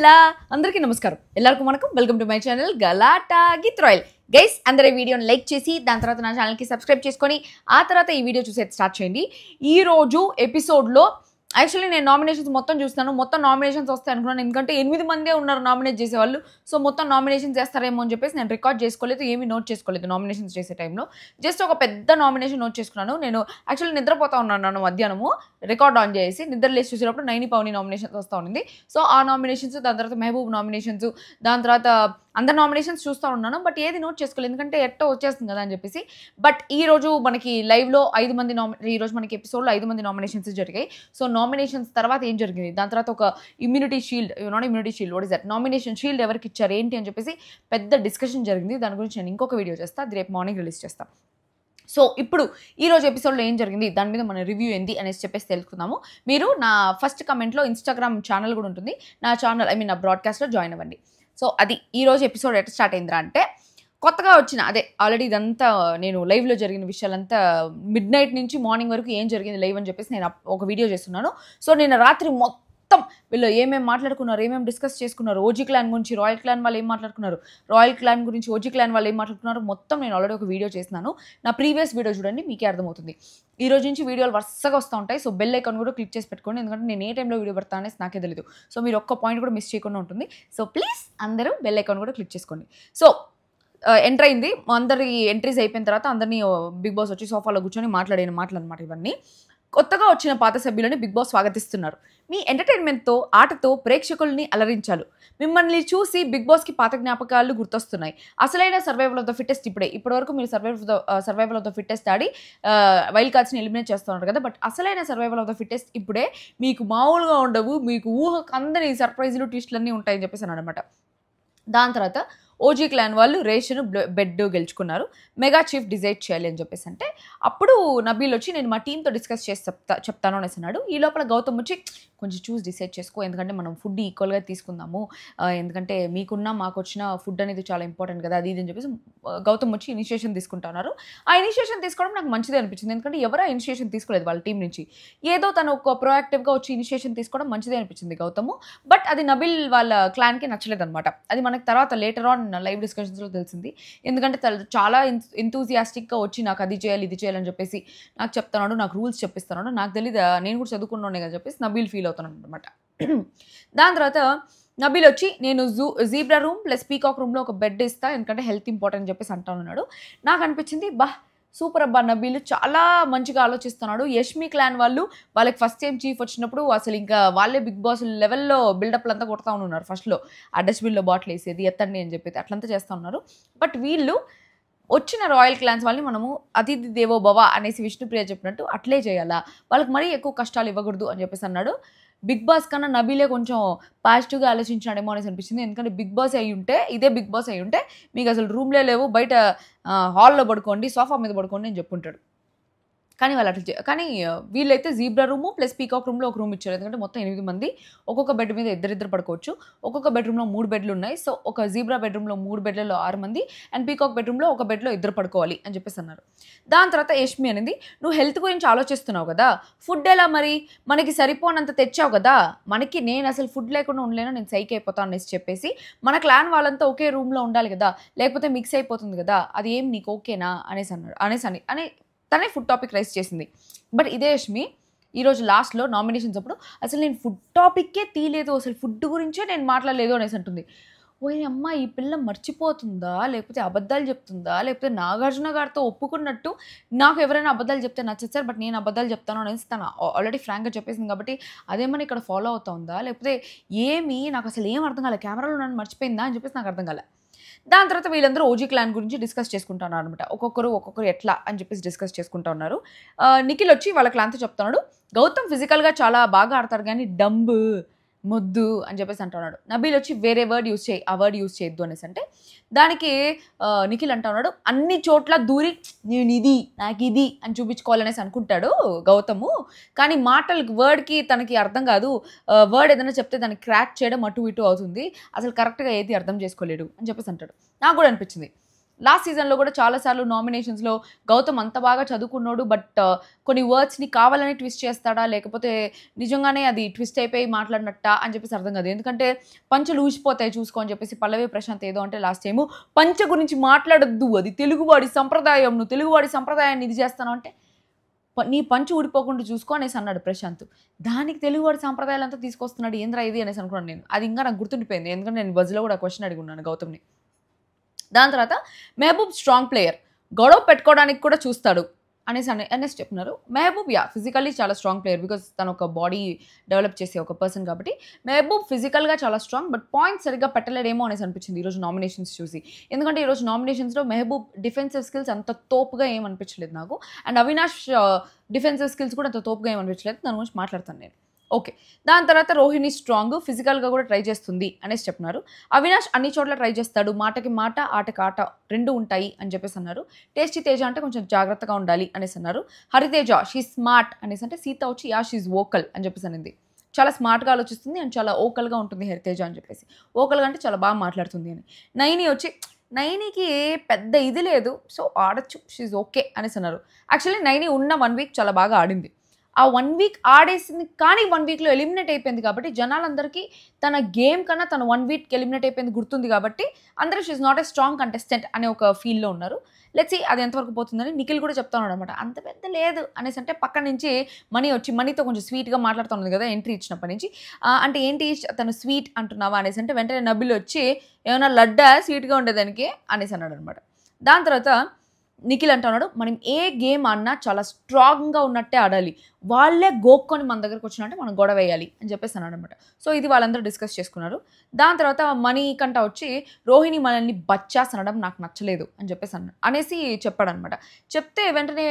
hello అందరికీ నమస్కారం ఎల్లరికూ వనకం వెల్కమ్ టు మై ఛానల్ గలాటా గిత్ రాయల్ గైస్ అందరూ ఈ వీడియోని లైక్ చేసి దాని తర్వాత నా ఛానల్కి సబ్స్క్రైబ్ చేసుకొని ఆ తర్వాత ఈ వీడియో చూసేది స్టార్ట్ చేయండి ఈరోజు ఎపిసోడ్లో యాక్చువల్లీ నేను నామినేషన్స్ మొత్తం చూస్తాను మొత్తం నామినేషన్స్ వస్తాయి అనుకున్నాను ఎందుకంటే ఎనిమిది మందే ఉన్నారు నామినేట్ చేసేవాళ్ళు సో మొత్తం నామినేషన్స్ చేస్తారేమో అని చెప్పేసి నేను రికార్డ్ చేసుకోలేదు ఏమీ నోట్ చేసుకోలేదు నామినేషన్స్ చేసే టైంలో జస్ట్ ఒక పెద్ద నామినేషన్ నోట్ చేసుకున్నాను నేను యాక్చువల్లీ నిద్రపోతా ఉన్నాను నన్ను మధ్యాహ్నము రికార్డ్ ఆన్ చేసి నిద్ర లేచి చూసేటప్పుడు నైని పవని నామినేషన్స్ వస్తూ ఉంది సో ఆ నామినేషన్స్ దాని తర్వాత మహబూబ్ నామినేషన్స్ దాని తర్వాత అందరు నామినేషన్స్ చూస్తూ ఉన్నాను బట్ ఏది నోట్ చేసుకోలేదు ఎందుకంటే ఎట్టో వచ్చేస్తుంది కదా అని చెప్పేసి బట్ ఈ రోజు మనకి లైవ్లో ఐదు మంది నామి ఈ రోజు మనకి ఎపిసోడ్లో ఐదు మంది నామినేషన్స్ జరిగాయి సో నామినేషన్స్ తర్వాత ఏం జరిగింది దాని తర్వాత ఒక immunity shield not immunity shield what is that nomination shield ఎవరికి ఇచ్చారు ఏంటి అని చెప్పేసి పెద్ద డిస్కషన్ జరిగింది దాని గురించి నేను ఇంకొక వీడియో చేస్తాను అది రేపు మార్నింగ్ రిలీజ్ చేస్తాను సో ఇప్పుడు ఈరోజు ఎపిసోడ్లో ఏం జరిగింది దాని మీద మన రివ్యూ ఏంది అనేసి చెప్పేసి తెలుసుకుందాము మీరు నా ఫస్ట్ కమెంట్లో ఇన్స్టాగ్రామ్ ఛానల్ కూడా ఉంటుంది నా ఛానల్ ఐ మీన్ నా బ్రాడ్కాస్ట్లో జాయిన్ అవ్వండి సో అది ఈరోజు ఎపిసోడ్ ఎట్లా స్టార్ట్ అయిందిరా అంటే కొత్తగా వచ్చిన అదే ఆల్రెడీ ఇదంతా నేను లైవ్లో జరిగిన విషయాలంతా మిడ్ నైట్ నుంచి మార్నింగ్ వరకు ఏం జరిగింది లైవ్ అని చెప్పేసి నేను ఒక వీడియో చేస్తున్నాను సో నేను రాత్రి మొత్తం మొత్తం వీళ్ళు ఏమేమి మాట్లాడుకున్నారు ఏమేమి డిస్కస్ చేసుకున్నారు ఓజీ క్లాన్ గురించి రాయల్ క్లాన్ వాళ్ళు ఏం మాట్లాడుకున్నారు రాయల్ క్లాన్ గురించి ఓజీ క్లాన్ వాళ్ళు ఏం మాట్లాడుకున్నారు మొత్తం నేను ఆల్రెడీ ఒక వీడియో చేసినాను నా ప్రీవియస్ వీడియో చూడండి మీకే అర్థమవుతుంది ఈ రోజు నుంచి వీడియోలు వరుసగా వస్తూ ఉంటాయి సో బెల్ ఐకాన్ కూడా క్లిక్ చేసి పెట్టుకోండి ఎందుకంటే నేను ఏ టైంలో వీడియో పెడతా అనేసి నాకే తెలియదు సో మీరు ఒక్క పాయింట్ కూడా మిస్ చేయకుండా ఉంటుంది సో ప్లీజ్ అందరూ బెల్ ఐకాన్ కూడా క్లిక్ చేసుకోండి సో ఎంటర్ అయింది అందరి ఎంట్రీస్ అయిపోయిన తర్వాత అందరినీ బిగ్ బాస్ వచ్చి సోఫాలో కూర్చొని మాట్లాడిన మాటలు అనమాట ఇవన్నీ కొత్తగా వచ్చిన పాత సభ్యులను బిగ్ బాస్ స్వాగతిస్తున్నారు మీ ఎంటర్టైన్మెంట్తో ఆటతో ప్రేక్షకుల్ని అలరించాలి మిమ్మల్ని చూసి బిగ్ బాస్కి పాత జ్ఞాపకాలు గుర్తొస్తున్నాయి అసలైన సర్వైవల్ ఆఫ్ ద ఫిట్టెస్ట్ ఇప్పుడే ఇప్పటివరకు మీరు survive survival of the fittest ఆడి వైల్డ్ కార్డ్స్ని ఎలిమినేట్ చేస్తున్నారు కదా బట్ అసలైన సర్వైవల్ ఆఫ్ ద ఫిట్టెస్ట్ ఇప్పుడే మీకు మామూలుగా ఉండవు మీకు ఊహకు అందరి సర్ప్రైజులు ట్విస్టులన్నీ ఉంటాయని చెప్పేసి అనమాట దాని తర్వాత ఓజీ క్లాన్ వాళ్ళు రేషన్ బెడ్ గెలుచుకున్నారు మెగా చీఫ్ డిసైడ్ చేయాలి అని చెప్పేసి అంటే అప్పుడు నబీల్ వచ్చి నేను మా టీంతో డిస్కస్ చేసి చెప్తా చెప్తాను అనేసి ఈ లోపల గౌతమ్ వచ్చి కొంచెం చూసి డిసైడ్ చేసుకో ఎందుకంటే మనం ఫుడ్ ఈక్వల్గా తీసుకుందాము ఎందుకంటే మీకున్న మాకు వచ్చిన ఫుడ్ అనేది చాలా ఇంపార్టెంట్ కదా అది ఇది అని చెప్పేసి గౌతమ్ వచ్చి ఇనిషియేషన్ తీసుకుంటున్నారు ఆ ఇనిషియేషన్ తీసుకోవడం నాకు మంచిది అనిపించింది ఎందుకంటే ఎవరు ఆ ఇనిషియేషన్ తీసుకోలేదు వాళ్ళ టీం నుంచి ఏదో తను ఒక ప్రొయాక్టివ్గా వచ్చి ఇనిషియేషన్ తీసుకోవడం మంచిది అనిపించింది గౌతము బట్ అది నబిల్ వాళ్ళ క్లాన్కి అనమాట అది మనకు తర్వాత లేటర్ ఆన్ లైవ్ డిస్కషన్స్లో తెలిసింది ఎందుకంటే చాలా ఎంతూజియాస్టిక్గా వచ్చి నాకు అది చేయాలి ఇది చేయాలని చెప్పేసి నాకు చెప్తున్నాడు నాకు రూల్స్ చెప్పిస్తున్నాడు నాకు తెలియదు నేను కూడా చదువుకున్నాను కదా చెప్పేసి నబిల్ ఫీల్ ఫీల్ అవుతున్నాను అనమాట దాని తర్వాత నబీల్ వచ్చి నేను zoo zebra room plus peacock రూమ్లో ఒక బెడ్ ఇస్తా ఎందుకంటే హెల్త్ ఇంపార్టెంట్ అని చెప్పేసి ఉన్నాడు నాకు అనిపించింది బా సూపర్ అబ్బా నబీలు చాలా మంచిగా ఆలోచిస్తున్నాడు యష్మి క్లాన్ వాళ్ళు వాళ్ళకి ఫస్ట్ టైం చీఫ్ వచ్చినప్పుడు అసలు ఇంకా వాళ్ళే బిగ్ బాస్ లెవెల్లో బిల్డప్లు అంతా కొడతా ఉన్నారు ఫస్ట్లో ఆ డస్ట్బిన్లో బాటిల్ వేసేది ఎత్తండి అని చెప్పేది అట్లంతా చేస్తూ ఉన్నారు బట్ వీళ్ళు వచ్చిన రాయల్ క్లాన్స్ వాళ్ళని మనము అతిథి దేవో అనేసి విష్ణుప్రియ చెప్పినట్టు అట్లే చేయాలా వాళ్ళకి మరీ ఎక్కువ కష్టాలు ఇవ్వకూడదు అని చెప్పేసి అన్నాడు బిగ్ బాస్ కన్నా నబీలే కొంచెం పాజిటివ్గా ఆలోచించాడేమో అనేసి అనిపించింది ఎందుకంటే బిగ్ బాస్ అయి ఉంటే ఇదే బిగ్ బాస్ అయి ఉంటే మీకు అసలు రూమ్లే లేవు బయట హాల్లో పడుకోండి సోఫా మీద పడుకోండి అని చెప్పుంటాడు కానీ వాళ్ళు అట్లా కానీ వీళ్ళైతే జీబ్రా రూము ప్లస్ పీకాక్ రూమ్లో ఒక రూమ్ ఇచ్చారు ఎందుకంటే మొత్తం ఎనిమిది మంది ఒక్కొక్క బెడ్ మీద ఇద్దరిద్దరు పడుకోవచ్చు ఒక్కొక్క బెడ్రూమ్లో మూడు బెడ్లు ఉన్నాయి సో ఒక జీబ్రా బెడ్రూమ్లో మూడు బెడ్లలో ఆరు మంది అండ్ పీకాక్ బెడ్రూమ్లో ఒక బెడ్లో ఇద్దరు పడుకోవాలి అని చెప్పేసి అన్నారు దాని తర్వాత యష్మి అనేది నువ్వు హెల్త్ గురించి ఆలోచిస్తున్నావు కదా ఫుడ్ ఎలా మరి మనకి సరిపోనంత తెచ్చావు కదా మనకి నేను అసలు ఫుడ్ లేకుండా ఉండలేను నేను సైక్ అయిపోతాను అనేసి చెప్పేసి మన క్లాన్ వాళ్ళంతా ఒకే రూమ్లో ఉండాలి కదా లేకపోతే మిక్స్ అయిపోతుంది కదా అది ఏం నీకు ఓకేనా అనేసి అన్నారు అనేసి అని అనే తనే ఫుడ్ టాపిక్ రైస్ చేసింది బట్ ఇదే యష్మి ఈరోజు లాస్ట్లో నామినేషన్స్ అప్పుడు అసలు నేను ఫుడ్ టాపిక్కే తీయలేదు అసలు ఫుడ్ గురించే నేను మాట్లాడలేదు అనేసి అంటుంది ఓయ్ అమ్మ ఈ పిల్ల మర్చిపోతుందా లేకపోతే అబద్ధాలు చెప్తుందా లేకపోతే నాగార్జున గారితో ఒప్పుకున్నట్టు నాకు ఎవరైనా అబద్ధాలు చెప్తే నచ్చదు సార్ బట్ నేను అబద్ధాలు చెప్తాను అనేసి తను ఆల్రెడీ ఫ్రాంక్గా చెప్పేసింది కాబట్టి అదేమని ఇక్కడ ఫాలో అవుతా ఉందా లేకపోతే ఏమి నాకు అసలు ఏం అర్థం కాలే కెమెరాలో నన్ను మర్చిపోయిందా అని చెప్పేసి నాకు అర్థం కాలే దాని తర్వాత వీళ్ళందరూ ఓజీ క్లాన్ గురించి డిస్కస్ చేసుకుంటున్నారు అనమాట ఒక్కొక్కరు ఒక్కొక్కరు ఎట్లా అని చెప్పేసి డిస్కస్ చేసుకుంటా ఉన్నారు నిఖిల్ వచ్చి వాళ్ళ క్లాన్తో చెప్తున్నాడు గౌతమ్ ఫిజికల్గా చాలా బాగా ఆడతారు కానీ డంబు ముద్దు అని చెప్పేసి అంటున్నాడు నబీల్ వచ్చి వేరే వర్డ్ యూజ్ చేయి ఆ వర్డ్ యూజ్ చేయొద్దు అనేసి అంటే దానికి నిఖిల్ అంటున్నాడు అన్ని చోట్ల దూరి నేను ఇది నాకు ఇది అని చూపించుకోవాలనేసి అనుకుంటాడు గౌతము కానీ మాటలు వర్డ్కి తనకి అర్థం కాదు వర్డ్ ఏదైనా చెప్తే దాన్ని క్రాక్ చేయడం అటు ఇటు అవుతుంది అసలు కరెక్ట్గా ఏది అర్థం చేసుకోలేడు అని చెప్పేసి అంటాడు నాకు కూడా అనిపించింది లాస్ట్ సీజన్లో కూడా చాలాసార్లు నామినేషన్స్లో గౌతమ్ అంత బాగా చదువుకున్నాడు బట్ uh, కొన్ని వర్డ్స్ని కావాలని ట్విస్ట్ చేస్తాడా లేకపోతే నిజంగానే అది ట్విస్ట్ అయిపోయి మాట్లాడినట్ట అని చెప్పేసి అర్థం కాదు ఎందుకంటే పంచలు ఊసిపోతాయి చూసుకో అని చెప్పేసి పల్లవి ప్రశాంత్ ఏదో అంటే లాస్ట్ టైము పంచ గురించి మాట్లాడద్దు అది తెలుగువాడి సంప్రదాయం నువ్వు తెలుగువాడి సంప్రదాయాన్ని ఇది చేస్తాను అంటే నీ పంచు ఊడిపోకుండా చూసుకో అనేసి అన్నాడు ప్రశాంత్ దానికి తెలుగువాడి సాంప్రదాయాలంతా తీసుకొస్తున్నాడు ఏంద్ర ఇది అనేసి అనుకున్నాను నేను అది ఇంకా నాకు గుర్తుండిపోయింది ఎందుకంటే నేను బజ్లో కూడా క్వశ్చన్ అడిగి ఉన్నాను గౌతమ్ని దాని తర్వాత మెహబూబ్ స్ట్రాంగ్ ప్లేయర్ గొడవ పెట్టుకోవడానికి కూడా చూస్తాడు అనేసి అని అనేసి చెప్తున్నారు మెహబూబ్ యా ఫిజికల్లీ చాలా స్ట్రాంగ్ ప్లేయర్ బికాస్ తను ఒక బాడీ డెవలప్ చేసే ఒక పర్సన్ కాబట్టి మెహబూబ్ ఫిజికల్గా చాలా స్ట్రాంగ్ బట్ పాయింట్స్ సరిగ్గా పెట్టలేడేమో అనేసి అనిపించింది ఈరోజు నామినేషన్స్ చూసి ఎందుకంటే ఈరోజు నామినేషన్స్లో మెహబూబ్ డిఫెన్సివ్ స్కిల్స్ అంత తోపుగా ఏమనిపించలేదు నాకు and Avinash defensive uh, skills కూడా అంత తోపుగా ఏమనిపించలేదు దాని గురించి మాట్లాడతాను నేను ఓకే దాని తర్వాత రోహిణి స్ట్రాంగ్ ఫిజికల్గా కూడా ట్రై చేస్తుంది అనేసి చెప్పినారు అవినాష్ అన్ని చోట్ల ట్రై చేస్తాడు మాటకి మాట ఆటకి ఆట రెండు ఉంటాయి అని చెప్పేసి అన్నారు టేస్టీ తేజ అంటే కొంచెం జాగ్రత్తగా ఉండాలి అనేసి అన్నారు హరితేజ షీ స్మార్ట్ అనేసి అంటే సీత వచ్చి యా షీజ్ ఓకల్ అని చెప్పేసి అనింది చాలా స్మార్ట్గా ఆలోచిస్తుంది అండ్ చాలా ఓకల్గా ఉంటుంది హరితేజ అని చెప్పేసి ఓకల్గా అంటే చాలా బాగా మాట్లాడుతుంది అని నైని వచ్చి నైనికి పెద్ద ఇది లేదు సో ఆడచ్చు షీజ్ ఓకే అనేసి అన్నారు యాక్చువల్లీ నైని ఉన్న వన్ వీక్ చాలా బాగా ఆడింది ఆ వన్ వీక్ ఆడేసింది కానీ వన్ వీక్లో ఎలిమినేట్ అయిపోయింది కాబట్టి జనాలందరికీ తన గేమ్ కన్నా తన వన్ వీక్ ఎలిమినేట్ అయిపోయింది గుర్తుంది కాబట్టి అందరూ she's not a strong contestant అనే ఒక ఫీల్లో ఉన్నారు లేచి అది ఎంతవరకు పోతుందని నిఖిల్ కూడా చెప్తా ఉన్నాడు అనమాట అంత పెద్ద లేదు అనేసి అంటే పక్క నుంచి మనీ వచ్చి మనీతో కొంచెం స్వీట్గా మాట్లాడుతున్నది కదా ఎంట్రీ ఇచ్చినప్పటి నుంచి అంటే ఏంటి తను స్వీట్ అంటున్నావా అనేసి అంటే వెంటనే నబిల్ వచ్చి ఏమైనా లడ్డా స్వీట్గా ఉండేదానికి అనేసి అన్నాడు అనమాట దాని తర్వాత నిఖిల్ అంటున్నాడు మనం ఏ గేమ్ ఆడినా చాలా స్ట్రాంగ్గా ఉన్నట్టే ఆడాలి వాళ్ళే గోక్కొని మన దగ్గరకు వచ్చినట్టే మనం గొడవ వేయాలి అని చెప్పేసి అన్నాడు అనమాట సో ఇది వాళ్ళందరూ డిస్కస్ చేసుకున్నారు దాని తర్వాత మనీ కంట వచ్చి రోహిణి మనల్ని బచ్చాస్ అనడం నాకు నచ్చలేదు అని చెప్పేసి అన్నాడు అనేసి చెప్పాడనమాట చెప్తే వెంటనే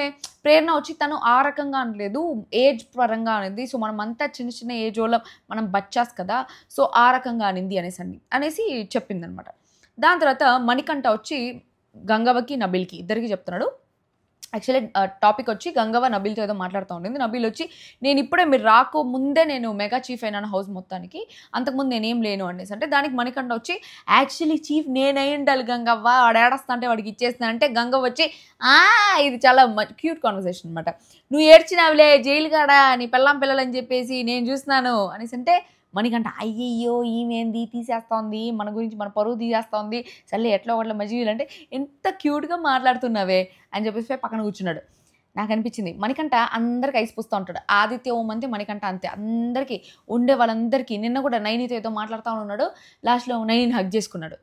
ప్రేరణ వచ్చి తను ఆ రకంగా అనలేదు ఏజ్ పరంగా అనేది సో మనం అంతా చిన్న చిన్న ఏజ్ వల్ల మనం బచ్చాస్ కదా సో ఆ రకంగా అనింది అనేసి అనేసి చెప్పిందనమాట దాని తర్వాత మణికంట వచ్చి గంగవకి నబిల్కి ఇద్దరికి చెప్తున్నాడు యాక్చువల్లీ టాపిక్ వచ్చి గంగవ నబీల్తో ఏదో మాట్లాడుతూ ఉండింది నబీల్ వచ్చి నేను ఇప్పుడే మీరు రాకు ముందే నేను మెగా చీఫ్ అయినాను హౌస్ మొత్తానికి అంతకుముందు నేనేం లేను అనేసి అంటే దానికి మణికండ వచ్చి యాక్చువల్లీ చీఫ్ నేనై ఉండాలి గంగవ్వ వాడు ఏడస్తా అంటే వాడికి ఇచ్చేస్తా అంటే గంగవ్వ వచ్చి ఇది చాలా క్యూట్ కాన్వర్సేషన్ అనమాట నువ్వు ఏడ్చినావులే జైలు కాడా నీ పిల్లం పిల్లలు అని చెప్పేసి నేను చూస్తున్నాను అనేసి అంటే మణికంట అయ్యయ్యో ఈమెంది తీసేస్తోంది మన గురించి మన పరువు తీసేస్తోంది సర్లే ఎట్లా ఒకట్ల మజ్జి అంటే ఎంత క్యూట్గా మాట్లాడుతున్నావే అని చెప్పేసి పక్కన కూర్చున్నాడు నాకు అనిపించింది మణికంట అందరికి పుస్తూ ఉంటాడు ఆదిత్య ఓం అంతే మణికంట అంతే అందరికీ ఉండే వాళ్ళందరికీ నిన్న కూడా నైనితో ఏదో మాట్లాడుతూ ఉన్నాడు లాస్ట్లో నైని హక్ చేసుకున్నాడు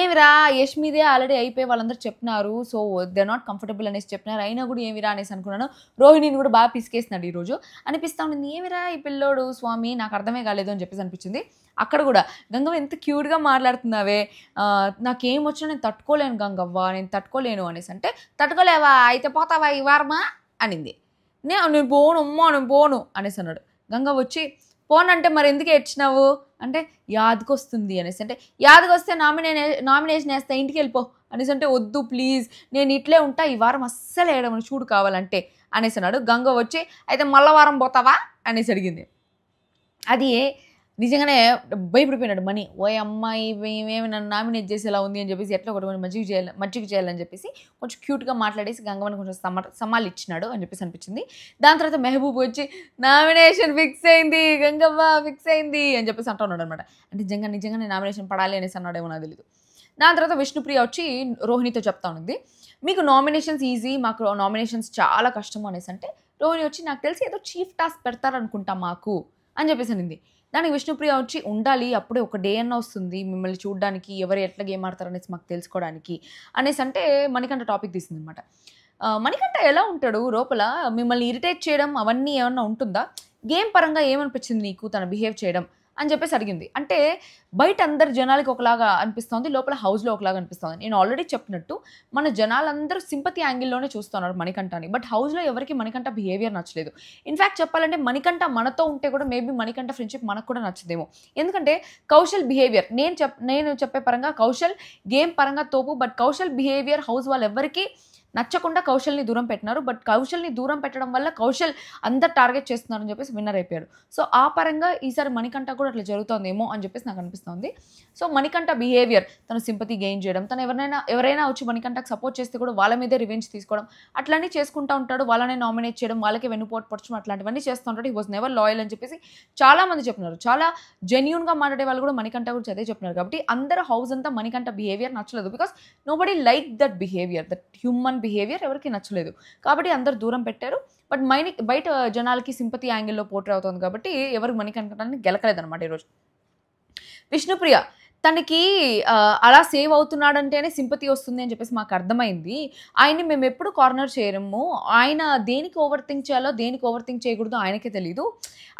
ఏమిరా యష్ మీదే ఆల్రెడీ అయిపోయి వాళ్ళందరూ చెప్పినారు సో దే నాట్ కంఫర్టబుల్ అనేసి చెప్పినారు అయినా కూడా ఏమిరా అనేసి అనుకున్నాను రోహిణిని కూడా బాగా పిసికేసినాడు ఈరోజు అనిపిస్తా ఉండింది ఏమిరా ఈ పిల్లోడు స్వామి నాకు అర్థమే కాలేదు అని చెప్పేసి అనిపించింది అక్కడ కూడా గంగవ్వ ఎంత క్యూట్గా మాట్లాడుతున్నావే నాకేం వచ్చినా నేను తట్టుకోలేను గంగవ్వ నేను తట్టుకోలేను అనేసి అంటే తట్టుకోలేవా అయితే పోతావా ఈ వారమా అనింది నేను నేను పోను అమ్మా నేను పోను అనేసి అన్నాడు గంగ వచ్చి పోనంటే మరి ఎందుకు ఏడ్చినావు అంటే యాదకొస్తుంది అనేసి అంటే యాదకొస్తే నామినే నామినేషన్ వేస్తే ఇంటికి వెళ్ళిపో అనేసి అంటే వద్దు ప్లీజ్ నేను ఇట్లే ఉంటా ఈ వారం అస్సలు వేయడం చూడు కావాలంటే అనేసి అన్నాడు గంగ వచ్చి అయితే మళ్ళా వారం పోతావా అనేసి అడిగింది అది నిజంగానే భయపడిపోయినాడు మనీ ఓ అమ్మాయి ఏమేమి నన్ను నామినేట్ చేసేలా ఉంది అని చెప్పేసి ఎట్లా ఒకటి మంచిగా చేయాలి మంచిగా చేయాలని చెప్పేసి కొంచెం క్యూట్గా మాట్లాడేసి గంగమని కొంచెం సమా సమాలు ఇచ్చినాడు అని చెప్పేసి అనిపించింది దాని తర్వాత మెహబూబ్ వచ్చి నామినేషన్ ఫిక్స్ అయింది గంగవ్వ ఫిక్స్ అయింది అని చెప్పేసి అంటూ ఉన్నాడు అనమాట అంటే నిజంగా నిజంగానే నామినేషన్ పడాలి అనేసి అన్నాడేమో నాకు తెలియదు దాని తర్వాత విష్ణుప్రియ వచ్చి రోహిణితో చెప్తా ఉన్నది మీకు నామినేషన్స్ ఈజీ మాకు నామినేషన్స్ చాలా కష్టం అనేసి అంటే రోహిణి వచ్చి నాకు తెలిసి ఏదో చీఫ్ టాస్క్ పెడతారనుకుంటా మాకు అని చెప్పేసి అనింది దానికి విష్ణుప్రియ వచ్చి ఉండాలి అప్పుడే ఒక డే అన్న వస్తుంది మిమ్మల్ని చూడడానికి ఎవరు ఎట్లా గేమ్ ఆడతారు అనేసి మాకు తెలుసుకోవడానికి అనేసి అంటే మణికంఠ టాపిక్ తీసింది అనమాట మణికంఠ ఎలా ఉంటాడు లోపల మిమ్మల్ని ఇరిటేట్ చేయడం అవన్నీ ఏమన్నా ఉంటుందా గేమ్ పరంగా ఏమనిపించింది నీకు తన బిహేవ్ చేయడం అని చెప్పేసి అడిగింది అంటే బయట అందరు జనాలకి ఒకలాగా అనిపిస్తుంది లోపల హౌస్లో ఒకలాగా అనిపిస్తుంది నేను ఆల్రెడీ చెప్పినట్టు మన జనాలందరూ సింపతి యాంగిల్లోనే చూస్తున్నారు మణికంఠని బట్ హౌస్లో ఎవరికి మణికంఠ బిహేవియర్ నచ్చలేదు ఇన్ఫ్యాక్ట్ చెప్పాలంటే మణికంఠ మనతో ఉంటే కూడా మేబీ మణికంఠ ఫ్రెండ్షిప్ మనకు కూడా నచ్చదేమో ఎందుకంటే కౌశల్ బిహేవియర్ నేను చెప్ నేను చెప్పే పరంగా కౌశల్ గేమ్ పరంగా తోపు బట్ కౌశల్ బిహేవియర్ హౌస్ వాళ్ళు ఎవరికి నచ్చకుండా కౌశల్ని దూరం పెట్టినారు బట్ కౌశల్ని దూరం పెట్టడం వల్ల కౌశల్ అందరు టార్గెట్ చేస్తున్నారని చెప్పేసి విన్నర్ అయిపోయారు సో ఆ పరంగా ఈసారి మణికంఠ కూడా అట్లా జరుగుతుందేమో అని చెప్పేసి నాకు అనిపిస్తుంది సో మణికంఠ బిహేవియర్ తను సింపతి గెయిన్ చేయడం తను ఎవరైనా ఎవరైనా వచ్చి మణికంఠకు సపోర్ట్ చేస్తే కూడా వాళ్ళ మీదే రివెంజ్ తీసుకోవడం అట్లన్నీ చేసుకుంటూ ఉంటాడు వాళ్ళనే నామినేట్ చేయడం వాళ్ళకే వెనుపోటు పరచడం అట్లాంటివన్నీ చేస్తూ ఉంటాడు హీ వాజ్ నెవర్ లాయల్ అని చెప్పేసి చాలామంది చెప్పినారు చాలా జెన్యున్గా మాట్లాడే వాళ్ళు కూడా మణికంఠ గురించి అదే చెప్పినారు కాబట్టి అందరు హౌస్ అంతా మణికంఠ బిహేవియర్ నచ్చలేదు because nobody like that behaviour that human behaviour ఎవరికి నచ్చలేదు కాబట్టి అందరు దూరం పెట్టారు బట్ మైని బయట జనాలకి సింపతి యాంగిల్లో పోర్ట్రే అవుతుంది కాబట్టి ఎవరికి గెలకలేదు అనమాట ఈరోజు విష్ణుప్రియ తనకి అలా సేవ్ అవుతున్నాడంటేనే సింపతి వస్తుంది అని చెప్పేసి మాకు అర్థమైంది ఆయన్ని మేము ఎప్పుడు కార్నర్ చేయరము ఆయన దేనికి ఓవర్ థింక్ చేయాలో దేనికి ఓవర్ థింక్ చేయకూడదు ఆయనకే తెలీదు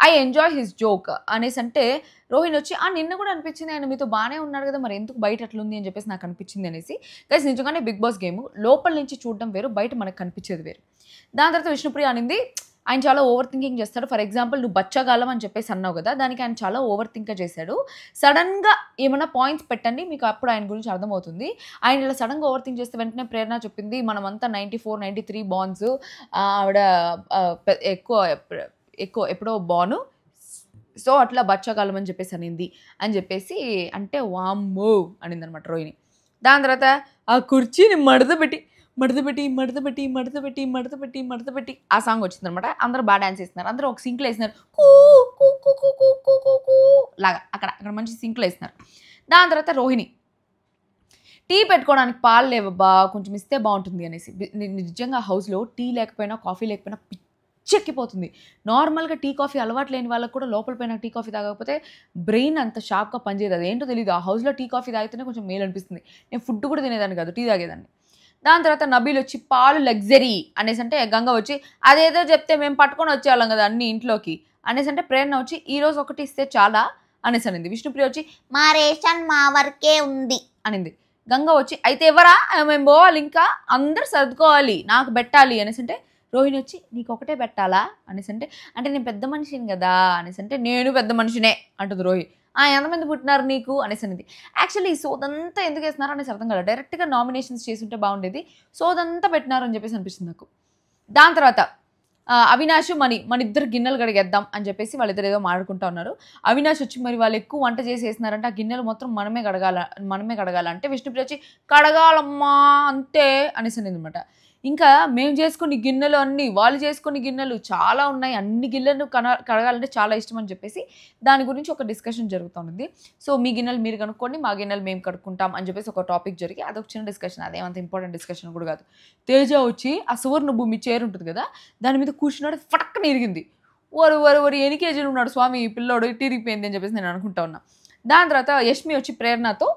ఐ ఎంజాయ్ హిస్ జోక్ అనేసి అంటే రోహిణ్ వచ్చి ఆ నిన్న కూడా అనిపించింది ఆయన మీతో బాగానే ఉన్నారు కదా మరి ఎందుకు బయట అట్లుంది అని చెప్పేసి నాకు అనిపించింది అనేసి గైస్ నిజంగానే బిగ్ బాస్ గేమ్ లోపల నుంచి చూడడం వేరు బయట మనకు కనిపించేది వేరు దాని తర్వాత విష్ణుప్రియ అనింది ఆయన చాలా ఓవర్ థింకింగ్ చేస్తాడు ఫర్ ఎగ్జాంపుల్ నువ్వు బచ్చగాలం అని చెప్పేసి అన్నావు కదా దానికి ఆయన చాలా ఓవర్ థింక్ చేశాడు సడన్గా ఏమైనా పాయింట్స్ పెట్టండి మీకు అప్పుడు ఆయన గురించి అర్థమవుతుంది ఆయన ఇలా సడన్గా ఓవర్ థింక్ చేస్తే వెంటనే ప్రేరణ చెప్పింది మనమంతా నైంటీ ఫోర్ నైంటీ త్రీ బాన్స్ ఆవిడ ఎక్కువ ఎక్కువ ఎప్పుడో బాను సో అట్లా బచ్చాకాలం అని చెప్పేసి అనింది అని చెప్పేసి అంటే వామ్మో అనింది అనమాట రోహిణి దాని తర్వాత ఆ కుర్చీని మడత పెట్టి మడతపెట్టి మడతపెట్టి మడతపెట్టి మడతపెట్టి మడతపెట్టి ఆ సాంగ్ వచ్చింది అనమాట అందరూ బాగా డాన్స్ చేస్తున్నారు అందరూ ఒక సింక్లో వేసినారు లాగా అక్కడ అక్కడ మంచి సింక్లో వేసినారు దాని తర్వాత రోహిణి టీ పెట్టుకోవడానికి పాలు లేవబ్బా కొంచెం ఇస్తే బాగుంటుంది అనేసి నిజంగా హౌస్లో టీ లేకపోయినా కాఫీ లేకపోయినా పిచ్చెక్కిపోతుంది నార్మల్గా టీ కాఫీ అలవాటు లేని వాళ్ళకి కూడా లోపల పైన టీ కాఫీ తాగకపోతే బ్రెయిన్ అంత షార్ప్గా పనిచేయదు అది ఏంటో తెలియదు ఆ హౌస్లో టీ కాఫీ తాగితేనే కొంచెం మేలు అనిపిస్తుంది నేను ఫుడ్ కూడా తినేదాన్ని కాదు టీ తాగేదాన్ని దాని తర్వాత నబీలు వచ్చి పాలు లగ్జరీ అనేసి అంటే గంగ వచ్చి అదేదో చెప్తే మేము పట్టుకొని వచ్చేవాళ్ళం కదా అన్ని ఇంట్లోకి అనేసి అంటే ప్రేరణ వచ్చి ఈరోజు ఒకటి ఇస్తే చాలా అనేసి అనింది విష్ణుప్రియ వచ్చి మా రేషన్ మా వరకే ఉంది అనింది గంగ వచ్చి అయితే ఎవరా మేము పోవాలి ఇంకా అందరు సర్దుకోవాలి నాకు పెట్టాలి అనేసి అంటే రోహిణి వచ్చి నీకు ఒకటే పెట్టాలా అనేసి అంటే అంటే నేను పెద్ద మనిషిని కదా అనేసి అంటే నేను పెద్ద మనిషినే అంటుంది రోహి ఆ ఎంతమంది పుట్టినారు నీకు అనేసి అనేది యాక్చువల్లీ సోదంతా ఎందుకు వేస్తున్నారు అనేసి అర్థం కాదు డైరెక్ట్గా నామినేషన్స్ చేసుంటే బాగుండేది సోదంతా పెట్టినారు అని చెప్పేసి అనిపిస్తుంది నాకు దాని తర్వాత అవినాష్ మనీ మన ఇద్దరు గిన్నెలు కడిగేద్దాం అని చెప్పేసి వాళ్ళిద్దరు ఏదో మాట్లాడుకుంటా ఉన్నారు అవినాష్ వచ్చి మరి వాళ్ళు ఎక్కువ వంట చేసి వేసినారంటే ఆ గిన్నెలు మొత్తం మనమే కడగాల మనమే కడగాలంటే అంటే వచ్చి కడగాలమ్మా అంతే అనేసి అనమాట ఇంకా మేము చేసుకుని గిన్నెలు అన్నీ వాళ్ళు చేసుకునే గిన్నెలు చాలా ఉన్నాయి అన్ని గిన్నెలు కన కడగాలంటే చాలా ఇష్టం అని చెప్పేసి దాని గురించి ఒక డిస్కషన్ జరుగుతుంది సో మీ గిన్నెలు మీరు కనుక్కోండి మా గిన్నెలు మేము కడుక్కుంటాం అని చెప్పేసి ఒక టాపిక్ జరిగి అదొక చిన్న డిస్కషన్ అదేమంత ఇంపార్టెంట్ డిస్కషన్ కూడా కాదు తేజ వచ్చి ఆ సువర్ణ భూమి చేరు ఉంటుంది కదా దాని మీద కూర్చున్నాడు ఫటక్కన ఇరిగింది వరు వరు వరు ఎనికేజీలు ఉన్నాడు స్వామి పిల్లోడు ఇరిగిపోయింది అని చెప్పేసి నేను అనుకుంటా ఉన్నా దాని తర్వాత యష్మి వచ్చి ప్రేరణతో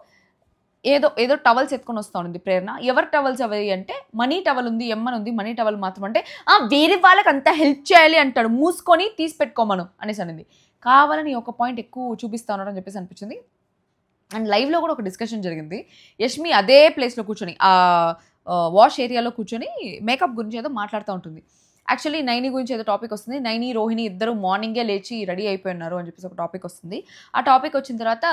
ఏదో ఏదో టవల్స్ ఎత్తుకొని వస్తూ ఉంది ప్రేరణ ఎవరు టవల్స్ అవి అంటే మనీ టవల్ ఉంది ఎమ్మని ఉంది మనీ టవల్ మాత్రం అంటే ఆ వేరే వాళ్ళకి అంత హెల్ప్ చేయాలి అంటాడు మూసుకొని తీసి పెట్టుకోమను అనేసి అనేది కావాలని ఒక పాయింట్ ఎక్కువ చూపిస్తా అని చెప్పేసి అనిపించింది అండ్ లైవ్లో కూడా ఒక డిస్కషన్ జరిగింది యష్మి అదే ప్లేస్లో కూర్చొని ఆ వాష్ ఏరియాలో కూర్చొని మేకప్ గురించి ఏదో మాట్లాడుతూ ఉంటుంది యాక్చువల్లీ నైని గురించి ఏదో టాపిక్ వస్తుంది నైని రోహిణి ఇద్దరు మార్నింగే లేచి రెడీ అయిపోయి ఉన్నారు అని చెప్పేసి ఒక టాపిక్ వస్తుంది ఆ టాపిక్ వచ్చిన తర్వాత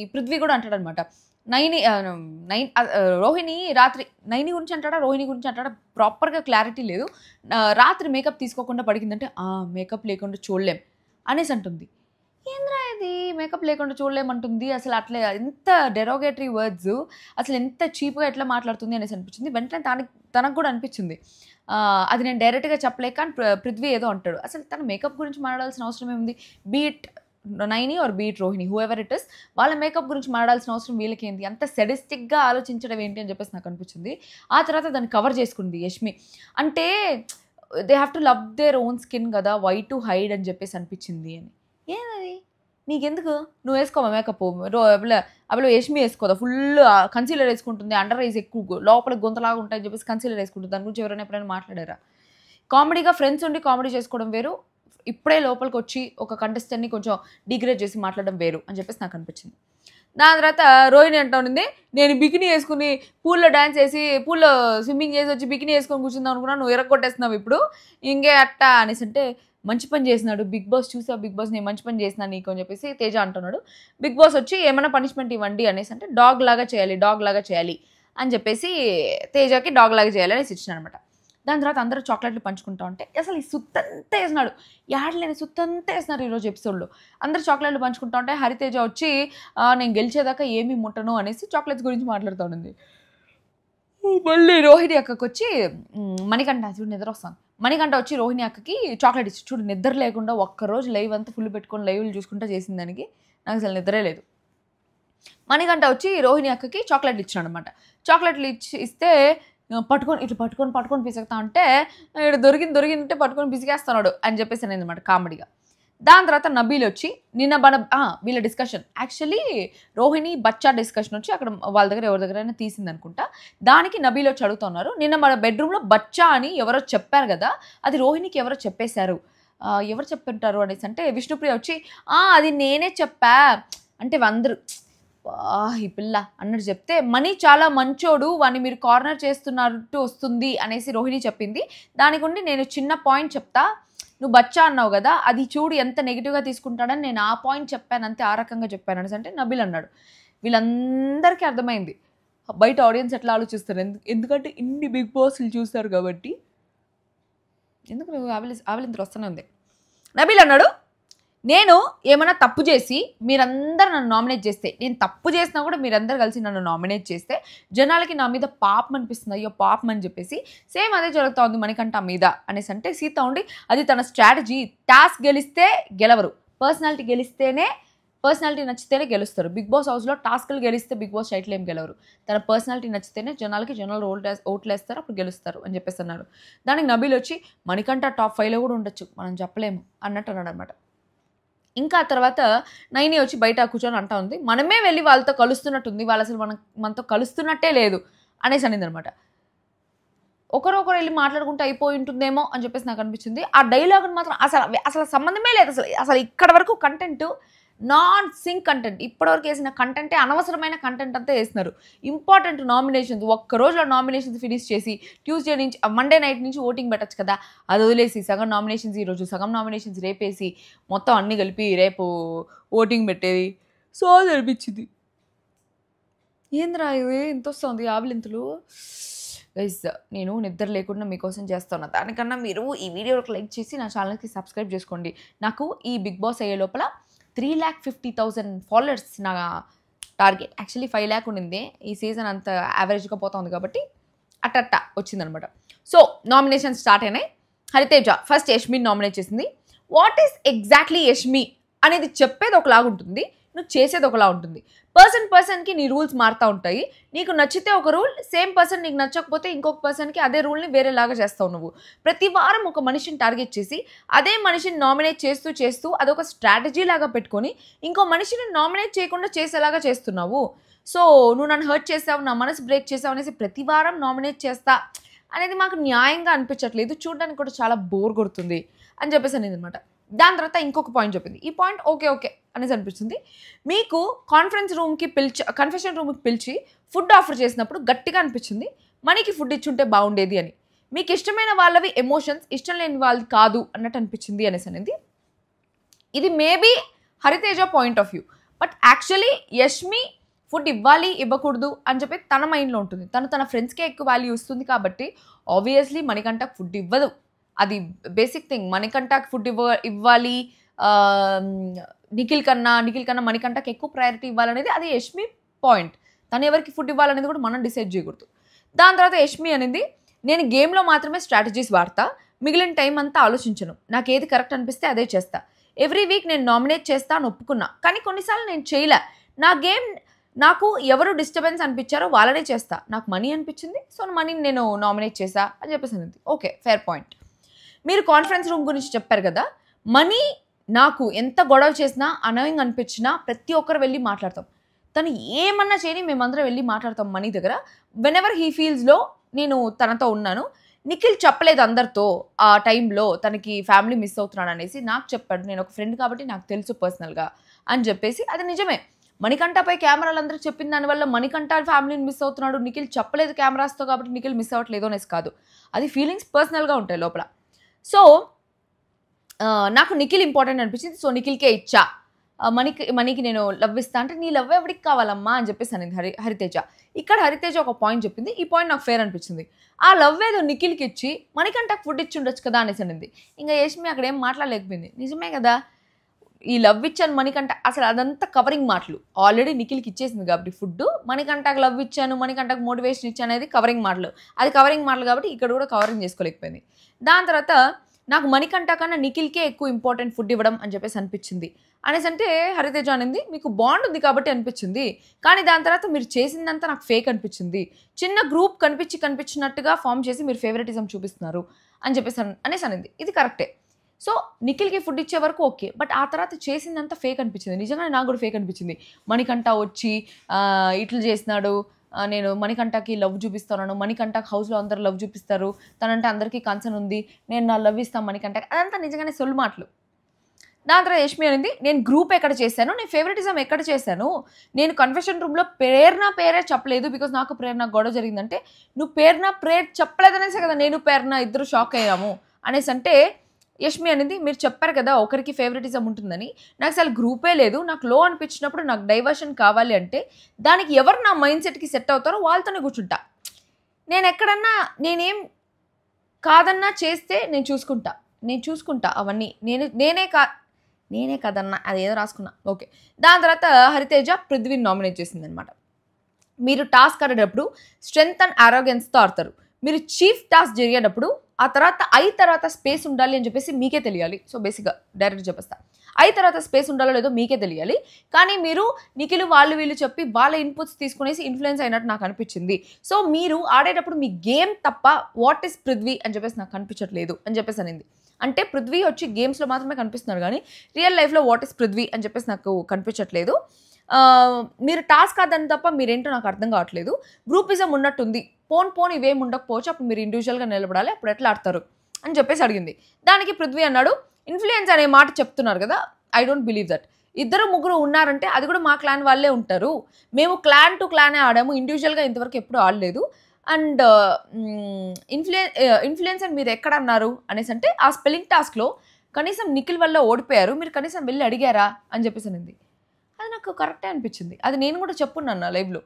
ఈ పృథ్వీ కూడా అంటాడు అనమాట నైని నైన్ రోహిణి రాత్రి నైని గురించి అంటాడా రోహిణి గురించి అంటాడా ప్రాపర్గా క్లారిటీ లేదు రాత్రి మేకప్ తీసుకోకుండా పడికిందంటే మేకప్ లేకుండా చూడలేం అనేసి అంటుంది ఏంద్రా ఇది మేకప్ లేకుండా చూడలేమంటుంది అసలు అట్లే ఎంత డెరోగేటరీ వర్డ్స్ అసలు ఎంత చీప్గా ఎట్లా మాట్లాడుతుంది అనేసి అనిపించింది వెంటనే తనకి తనకు కూడా అనిపించింది అది నేను డైరెక్ట్గా చెప్పలేక అని పృథ్వీ ఏదో అంటాడు అసలు తన మేకప్ గురించి మాట్లాడాల్సిన అవసరం ఏముంది be it Naini or be it Rohini whoever it is వాళ్ళ మేకప్ గురించి మాట్లాడాల్సిన అవసరం వీళ్ళకి ఏంటి అంత సెడిస్టిక్గా ఆలోచించడం ఏంటి అని చెప్పేసి నాకు అనిపించింది ఆ తర్వాత దాన్ని కవర్ చేసుకుంది యష్మి అంటే they have to love their own skin కదా వై టు హైడ్ అని చెప్పేసి అనిపించింది అని ఏమది నీకెందుకు నువ్వు వేసుకోవా మేకప్ రో అప్పుడు యష్మి వేసుకోదా ఫుల్ కన్సీలర్ వేసుకుంటుంది అండర్ ఐజ్ ఎక్కువ లోపల గుంతలాగా ఉంటాయని చెప్పేసి కన్సీలర్ వేసుకుంటుంది దాని గురించి ఎవరైనా ఎప్పుడైనా మాట్లాడారా కామెడీగా ఫ్రెండ్స్ ఉండి కామెడీ చేసుకోవడం వేరు ఇప్పుడే లోపలికి వచ్చి ఒక కంటెస్టెంట్ని కొంచెం డిగ్రేడ్ చేసి మాట్లాడడం వేరు అని చెప్పేసి నాకు అనిపించింది దాని తర్వాత రోహిణి అంటా ఉంది నేను బికినీ వేసుకుని పూల్లో డ్యాన్స్ వేసి పూల్లో స్విమ్మింగ్ చేసి వచ్చి బికినీ వేసుకొని కూర్చుందాం అనుకున్నా నువ్వు ఎరగొట్టేస్తున్నావు ఇప్పుడు ఇంకే అట్టా అనేసి అంటే మంచి పని చేసినాడు బిగ్ బాస్ చూసా బిగ్ బాస్ నేను మంచి పని చేసినా నీకు అని చెప్పేసి తేజ అంటున్నాడు బిగ్ బాస్ వచ్చి ఏమైనా పనిష్మెంట్ ఇవ్వండి అనేసి అంటే డాగ్ లాగా చేయాలి డాగ్ లాగా చేయాలి అని చెప్పేసి తేజకి డాగ్ లాగా చేయాలి అనేసి ఇచ్చిన అనమాట దాని తర్వాత అందరూ చాక్లెట్లు పంచుకుంటా ఉంటే అసలు ఈ సుత్తంతా వేసినాడు యాడలేని సుత్తంతా వేసినారు ఈరోజు ఎపిసోడ్లో అందరూ చాక్లెట్లు పంచుకుంటా ఉంటే హరితేజ వచ్చి నేను గెలిచేదాకా ఏమి ముట్టను అనేసి చాక్లెట్స్ గురించి మాట్లాడుతూ ఉంది మళ్ళీ రోహిణి అక్కకి వచ్చి మణికంఠ చూడు నిద్ర వస్తాను మణికంఠ వచ్చి రోహిణి అక్కకి చాక్లెట్ ఇచ్చి చూడు నిద్ర లేకుండా ఒక్కరోజు లైవ్ అంతా ఫుల్ పెట్టుకొని లైవ్లు చూసుకుంటా చేసిన దానికి నాకు అసలు నిద్రే లేదు మణికంఠ వచ్చి రోహిణి అక్కకి చాక్లెట్ ఇచ్చాడు అనమాట చాక్లెట్లు ఇచ్చి ఇస్తే పట్టుకొని ఇట్లా పట్టుకొని పట్టుకొని పిసుకుతా అంటే దొరికింది దొరికిందంటే పట్టుకొని పిసికేస్తున్నాడు అని చెప్పేసి అనమాట కామెడీగా దాని తర్వాత నబీల్ వచ్చి నిన్న మన వీళ్ళ డిస్కషన్ యాక్చువల్లీ రోహిణి బచ్చా డిస్కషన్ వచ్చి అక్కడ వాళ్ళ దగ్గర ఎవరి దగ్గర అయినా తీసింది అనుకుంటా దానికి నబీల్ వచ్చి అడుగుతున్నారు నిన్న మన బెడ్రూమ్లో బచ్చా అని ఎవరో చెప్పారు కదా అది రోహిణికి ఎవరో చెప్పేశారు ఎవరు చెప్పింటారు అనేసి అంటే విష్ణుప్రియ వచ్చి అది నేనే చెప్పా అంటే అందరు ఈ పిల్ల అన్నట్టు చెప్తే మనీ చాలా మంచోడు వాడిని మీరు కార్నర్ చేస్తున్నట్టు వస్తుంది అనేసి రోహిణి చెప్పింది దానికి ఉండి నేను చిన్న పాయింట్ చెప్తా నువ్వు బచ్చా అన్నావు కదా అది చూడు ఎంత నెగిటివ్గా తీసుకుంటాడని నేను ఆ పాయింట్ చెప్పాను అంతే ఆ రకంగా చెప్పాను అని అంటే నబిల్ అన్నాడు వీళ్ళందరికీ అర్థమైంది బయట ఆడియన్స్ ఎట్లా ఆలోచిస్తారు ఎందుకంటే ఇన్ని బిగ్ బాస్లు చూస్తారు కాబట్టి ఎందుకు నువ్వు ఆవిలి ఆవిలింతలు వస్తూనే ఉంది నబీల్ అన్నాడు నేను ఏమైనా తప్పు చేసి మీరందరూ నన్ను నామినేట్ చేస్తే నేను తప్పు చేసినా కూడా మీరందరూ కలిసి నన్ను నామినేట్ చేస్తే జనాలకి నా మీద పాపం అనిపిస్తుంది అయ్యో పాపం అని చెప్పేసి సేమ్ అదే జరుగుతుంది మనకంట మీద అనేసి అంటే సీత ఉండి అది తన స్ట్రాటజీ టాస్క్ గెలిస్తే గెలవరు పర్సనాలిటీ గెలిస్తేనే పర్సనాలిటీ నచ్చితేనే గెలుస్తారు బిగ్ బాస్ హౌస్లో టాస్క్లు గెలిస్తే బిగ్ బాస్ టైటిల్ ఏం గెలవరు తన పర్సనాలిటీ నచ్చితేనే జనాలకి జనాలు ఓట్లు ఓట్లేస్తారు అప్పుడు గెలుస్తారు అని చెప్పేసి అన్నారు దానికి నబీలు వచ్చి మణికంఠ టాప్ ఫైవ్లో కూడా ఉండొచ్చు మనం చెప్పలేము అన్నట్టు అన్నాడు అనమాట ఇంకా ఆ తర్వాత నైని వచ్చి బయట కూర్చొని అంటా ఉంది మనమే వెళ్ళి వాళ్ళతో కలుస్తున్నట్టుంది వాళ్ళు అసలు మనం మనతో కలుస్తున్నట్టే లేదు అనేసి అనింది అనమాట ఒకరొకరు వెళ్ళి మాట్లాడుకుంటే అయిపోయి ఉంటుందేమో అని చెప్పేసి నాకు అనిపించింది ఆ డైలాగ్ని మాత్రం అసలు అసలు సంబంధమే లేదు అసలు అసలు ఇక్కడ వరకు కంటెంట్ నాన్ సింక్ కంటెంట్ ఇప్పటివరకు వేసిన కంటెంటే అనవసరమైన కంటెంట్ అంతా వేస్తున్నారు ఇంపార్టెంట్ నామినేషన్స్ ఒక్క రోజులో నామినేషన్స్ ఫినిష్ చేసి ట్యూస్డే నుంచి మండే నైట్ నుంచి ఓటింగ్ పెట్టచ్చు కదా అది వదిలేసి సగం నామినేషన్స్ ఈరోజు సగం నామినేషన్స్ రేపేసి మొత్తం అన్నీ కలిపి రేపు ఓటింగ్ పెట్టేది సో అది అనిపించింది ఏంద్రా ఇది ఎంత వస్తుంది ఆవిలింతలు గైస్ నేను నిద్ర లేకుండా మీకోసం చేస్తున్నా దానికన్నా మీరు ఈ వీడియోకి లైక్ చేసి నా ఛానల్కి సబ్స్క్రైబ్ చేసుకోండి నాకు ఈ బిగ్ బాస్ అయ్యే లోపల three lakh fifty thousand followers నా టార్గెట్ యాక్చువల్లీ ఫైవ్ ల్యాక్ ఉండింది ఈ సీజన్ అంత యావరేజ్గా పోతుంది కాబట్టి అట్టట్ట వచ్చిందనమాట సో నామినేషన్ స్టార్ట్ అయినాయి హరితేజ ఫస్ట్ యష్మిని నామినేట్ చేసింది వాట్ ఈస్ ఎగ్జాక్ట్లీ యష్మి అనేది చెప్పేది ఒకలాగుంటుంది ఉంటుంది నువ్వు చేసేది ఒకలా ఉంటుంది పర్సన్ పర్సన్కి నీ రూల్స్ మారుతూ ఉంటాయి నీకు నచ్చితే ఒక రూల్ సేమ్ పర్సన్ నీకు నచ్చకపోతే ఇంకొక పర్సన్కి అదే రూల్ని వేరేలాగా చేస్తావు నువ్వు ప్రతి వారం ఒక మనిషిని టార్గెట్ చేసి అదే మనిషిని నామినేట్ చేస్తూ చేస్తూ అదొక స్ట్రాటజీ లాగా పెట్టుకొని ఇంకో మనిషిని నామినేట్ చేయకుండా చేసేలాగా చేస్తున్నావు సో నువ్వు నన్ను హర్ట్ చేసావు నా మనసు బ్రేక్ చేసావు అనేసి ప్రతి వారం నామినేట్ చేస్తా అనేది మాకు న్యాయంగా అనిపించట్లేదు చూడడానికి కూడా చాలా బోర్ కొడుతుంది అని చెప్పేసి అనేది అనమాట దాని తర్వాత ఇంకొక పాయింట్ చెప్పింది ఈ పాయింట్ ఓకే ఓకే అనేసి అనిపిస్తుంది మీకు కాన్ఫరెన్స్ రూమ్కి పిలిచి కన్ఫెషన్ రూమ్కి పిలిచి ఫుడ్ ఆఫర్ చేసినప్పుడు గట్టిగా అనిపించింది మనీకి ఫుడ్ ఇచ్చుంటే బాగుండేది అని మీకు ఇష్టమైన వాళ్ళవి ఎమోషన్స్ ఇష్టం లేని వాళ్ళది కాదు అన్నట్టు అనిపించింది అనేసి అనేది ఇది maybe Hariteja point of view but actually Yashmi food ఇవ్వాలి ఇవ్వకూడదు అని చెప్పి తన మైండ్లో ఉంటుంది తను తన ఫ్రెండ్స్కే ఎక్కువ వాల్యూ ఇస్తుంది కాబట్టి ఆబ్వియస్లీ మనకంట ఫుడ్ ఇవ్వదు అది బేసిక్ థింగ్ మనకంట ఫుడ్ ఇవ్వ ఇవ్వాలి నిఖిల్ కన్నా నిఖిల్ కన్నా మణికంటకి ఎక్కువ ప్రయారిటీ ఇవ్వాలనేది అది యష్మి పాయింట్ తను ఎవరికి ఫుడ్ ఇవ్వాలనేది కూడా మనం డిసైడ్ చేయకూడదు దాని తర్వాత యష్మి అనేది నేను గేమ్లో మాత్రమే స్ట్రాటజీస్ వాడతా మిగిలిన టైం అంతా ఆలోచించను నాకు ఏది కరెక్ట్ అనిపిస్తే అదే చేస్తా ఎవ్రీ వీక్ నేను నామినేట్ చేస్తాను ఒప్పుకున్నా కానీ కొన్నిసార్లు నేను చేయలే నా గేమ్ నాకు ఎవరు డిస్టర్బెన్స్ అనిపించారో వాళ్ళనే చేస్తా నాకు మనీ అనిపించింది సో మనీని నేను నామినేట్ చేశా అని చెప్పేసి అనేది ఓకే ఫేర్ పాయింట్ మీరు కాన్ఫరెన్స్ రూమ్ గురించి చెప్పారు కదా మనీ నాకు ఎంత గొడవ చేసినా అనవింగ్ అనిపించినా ప్రతి ఒక్కరు వెళ్ళి మాట్లాడతాం తను ఏమన్నా చేయని మేమందరం వెళ్ళి మాట్లాడతాం మనీ దగ్గర వెన్ ఎవర్ హీ ఫీల్స్లో నేను తనతో ఉన్నాను నిఖిల్ చెప్పలేదు అందరితో ఆ టైంలో తనకి ఫ్యామిలీ మిస్ అవుతున్నాడు అనేసి నాకు చెప్పాడు నేను ఒక ఫ్రెండ్ కాబట్టి నాకు తెలుసు పర్సనల్గా అని చెప్పేసి అది నిజమే మణికంఠపై కెమెరాలు అందరూ చెప్పిన దానివల్ల మణికంఠ ఫ్యామిలీని మిస్ అవుతున్నాడు నిఖిల్ చెప్పలేదు కెమెరాస్తో కాబట్టి నిఖిల్ మిస్ అవ్వట్లేదు అనేసి కాదు అది ఫీలింగ్స్ పర్సనల్గా ఉంటాయి లోపల సో నాకు నిఖిల్ ఇంపార్టెంట్ అనిపించింది సో నిఖిల్కే ఇచ్చా మనీకి మనీకి నేను లవ్ ఇస్తా అంటే నీ లవ్ ఎవరికి కావాలమ్మా అని చెప్పేసి అనేది హరి హరితేజ ఇక్కడ హరితేజ ఒక పాయింట్ చెప్పింది ఈ పాయింట్ నాకు ఫేర్ అనిపించింది ఆ లవ్ ఏదో నిఖిల్కి ఇచ్చి మనకంటే ఫుడ్ ఇచ్చి ఉండొచ్చు కదా అనేసి అనింది ఇంకా యష్మి అక్కడ ఏం మాట్లాడలేకపోయింది నిజమే కదా ఈ లవ్ ఇచ్చాను మణికంట అసలు అదంతా కవరింగ్ మాటలు ఆల్రెడీ నిఖిల్కి ఇచ్చేసింది కాబట్టి ఫుడ్ మనకంటే లవ్ ఇచ్చాను మణికంటకు మోటివేషన్ ఇచ్చాను అనేది కవరింగ్ మాటలు అది కవరింగ్ మాటలు కాబట్టి ఇక్కడ కూడా కవరింగ్ చేసుకోలేకపోయింది దాని తర్వాత నాకు మణికంఠ కన్నా నిఖిల్కే ఎక్కువ ఇంపార్టెంట్ ఫుడ్ ఇవ్వడం అని చెప్పేసి అనిపించింది అనేసి అంటే హరితేజ అనేది మీకు బాండ్ ఉంది కాబట్టి అనిపించింది కానీ దాని తర్వాత మీరు చేసిందంతా నాకు ఫేక్ అనిపించింది చిన్న గ్రూప్ కనిపించి కనిపించినట్టుగా ఫామ్ చేసి మీరు ఫేవరెటిజం చూపిస్తున్నారు అని చెప్పేసి అనేసి అనింది ఇది కరెక్టే సో నిఖిల్కి ఫుడ్ ఇచ్చే వరకు ఓకే బట్ ఆ తర్వాత చేసిందంతా ఫేక్ అనిపించింది నిజంగానే నాకు కూడా ఫేక్ అనిపించింది మణికంఠ వచ్చి ఇట్లు చేసినాడు నేను మణికంఠకి లవ్ చూపిస్తున్నాను మణికంఠకి హౌస్లో అందరు లవ్ చూపిస్తారు తనంటే అందరికీ కన్సర్న్ ఉంది నేను నా లవ్ ఇస్తాను మణికంఠకి అదంతా నిజంగానే సొల్ మాటలు నా తర్వాత యష్మి అనేది నేను గ్రూప్ ఎక్కడ చేశాను నేను ఫేవరెటిజం ఎక్కడ చేశాను నేను కన్ఫెషన్ రూమ్లో ప్రేరణ పేరే చెప్పలేదు బికాజ్ నాకు ప్రేరణ గొడవ జరిగిందంటే నువ్వు పేరున ప్రేర్ చెప్పలేదనేసే కదా నేను పేరున ఇద్దరు షాక్ అయ్యాము అనేసి అంటే యష్మి అనేది మీరు చెప్పారు కదా ఒకరికి ఫేవరెటిజం ఉంటుందని నాకు అసలు గ్రూపే లేదు నాకు లో అనిపించినప్పుడు నాకు డైవర్షన్ కావాలి అంటే దానికి ఎవరు నా మైండ్ సెట్కి సెట్ అవుతారో వాళ్ళతోనే కూర్చుంటా నేను ఎక్కడన్నా నేనేం కాదన్నా చేస్తే నేను చూసుకుంటా నేను చూసుకుంటా అవన్నీ నేను నేనే కా నేనే కాదన్నా అది ఏదో రాసుకున్నా ఓకే దాని తర్వాత హరితేజ పృథ్వీని నామినేట్ చేసింది అనమాట మీరు టాస్క్ ఆడేటప్పుడు స్ట్రెంగ్త్ అండ్ ఆరోగ్యన్స్తో ఆడతారు మీరు చీఫ్ టాస్క్ జరిగేటప్పుడు ఆ తర్వాత ఐ తర్వాత స్పేస్ ఉండాలి అని చెప్పేసి మీకే తెలియాలి సో బేసిక్గా డైరెక్ట్ చెప్పేస్తా ఐ తర్వాత స్పేస్ ఉండాలో లేదో మీకే తెలియాలి కానీ మీరు నిఖిలు వాళ్ళు వీళ్ళు చెప్పి వాళ్ళ ఇన్పుట్స్ తీసుకునేసి ఇన్ఫ్లుయెన్స్ అయినట్టు నాకు అనిపించింది సో మీరు ఆడేటప్పుడు మీ గేమ్ తప్ప వాట్ ఈస్ పృథ్వీ అని చెప్పేసి నాకు కనిపించట్లేదు అని చెప్పేసి అనింది అంటే పృథ్వీ వచ్చి గేమ్స్లో మాత్రమే కనిపిస్తున్నారు కానీ రియల్ లైఫ్లో వాట్ ఈస్ పృథ్వీ అని చెప్పేసి నాకు కనిపించట్లేదు మీరు టాస్క్ కాదని తప్ప మీరేంటో నాకు అర్థం కావట్లేదు గ్రూపిజం ఉన్నట్టుంది పోన్ పోన్ ఇవేం ఉండకపోవచ్చు అప్పుడు మీరు ఇండివిజువల్గా నిలబడాలి అప్పుడు ఎట్లా ఆడతారు అని చెప్పేసి అడిగింది దానికి పృథ్వీ అన్నాడు ఇన్ఫ్లుయెన్స్ అనే మాట చెప్తున్నారు కదా ఐ డోంట్ బిలీవ్ దట్ ఇద్దరు ముగ్గురు ఉన్నారంటే అది కూడా మా క్లాన్ వాళ్ళే ఉంటారు మేము క్లాన్ టు క్లానే ఆడాము ఇండివిజువల్గా ఇంతవరకు ఎప్పుడు ఆడలేదు అండ్ ఇన్ఫ్లుయెన్ ఇన్ఫ్లుయెన్స్ అని మీరు ఎక్కడ అన్నారు అనేసి అంటే ఆ స్పెల్లింగ్ టాస్క్లో కనీసం నిఖిల్ వల్ల ఓడిపోయారు మీరు కనీసం వెళ్ళి అడిగారా అని చెప్పేసి అనింది అది నాకు కరెక్టే అనిపించింది అది నేను కూడా చెప్పున్నాను నా లైఫ్లో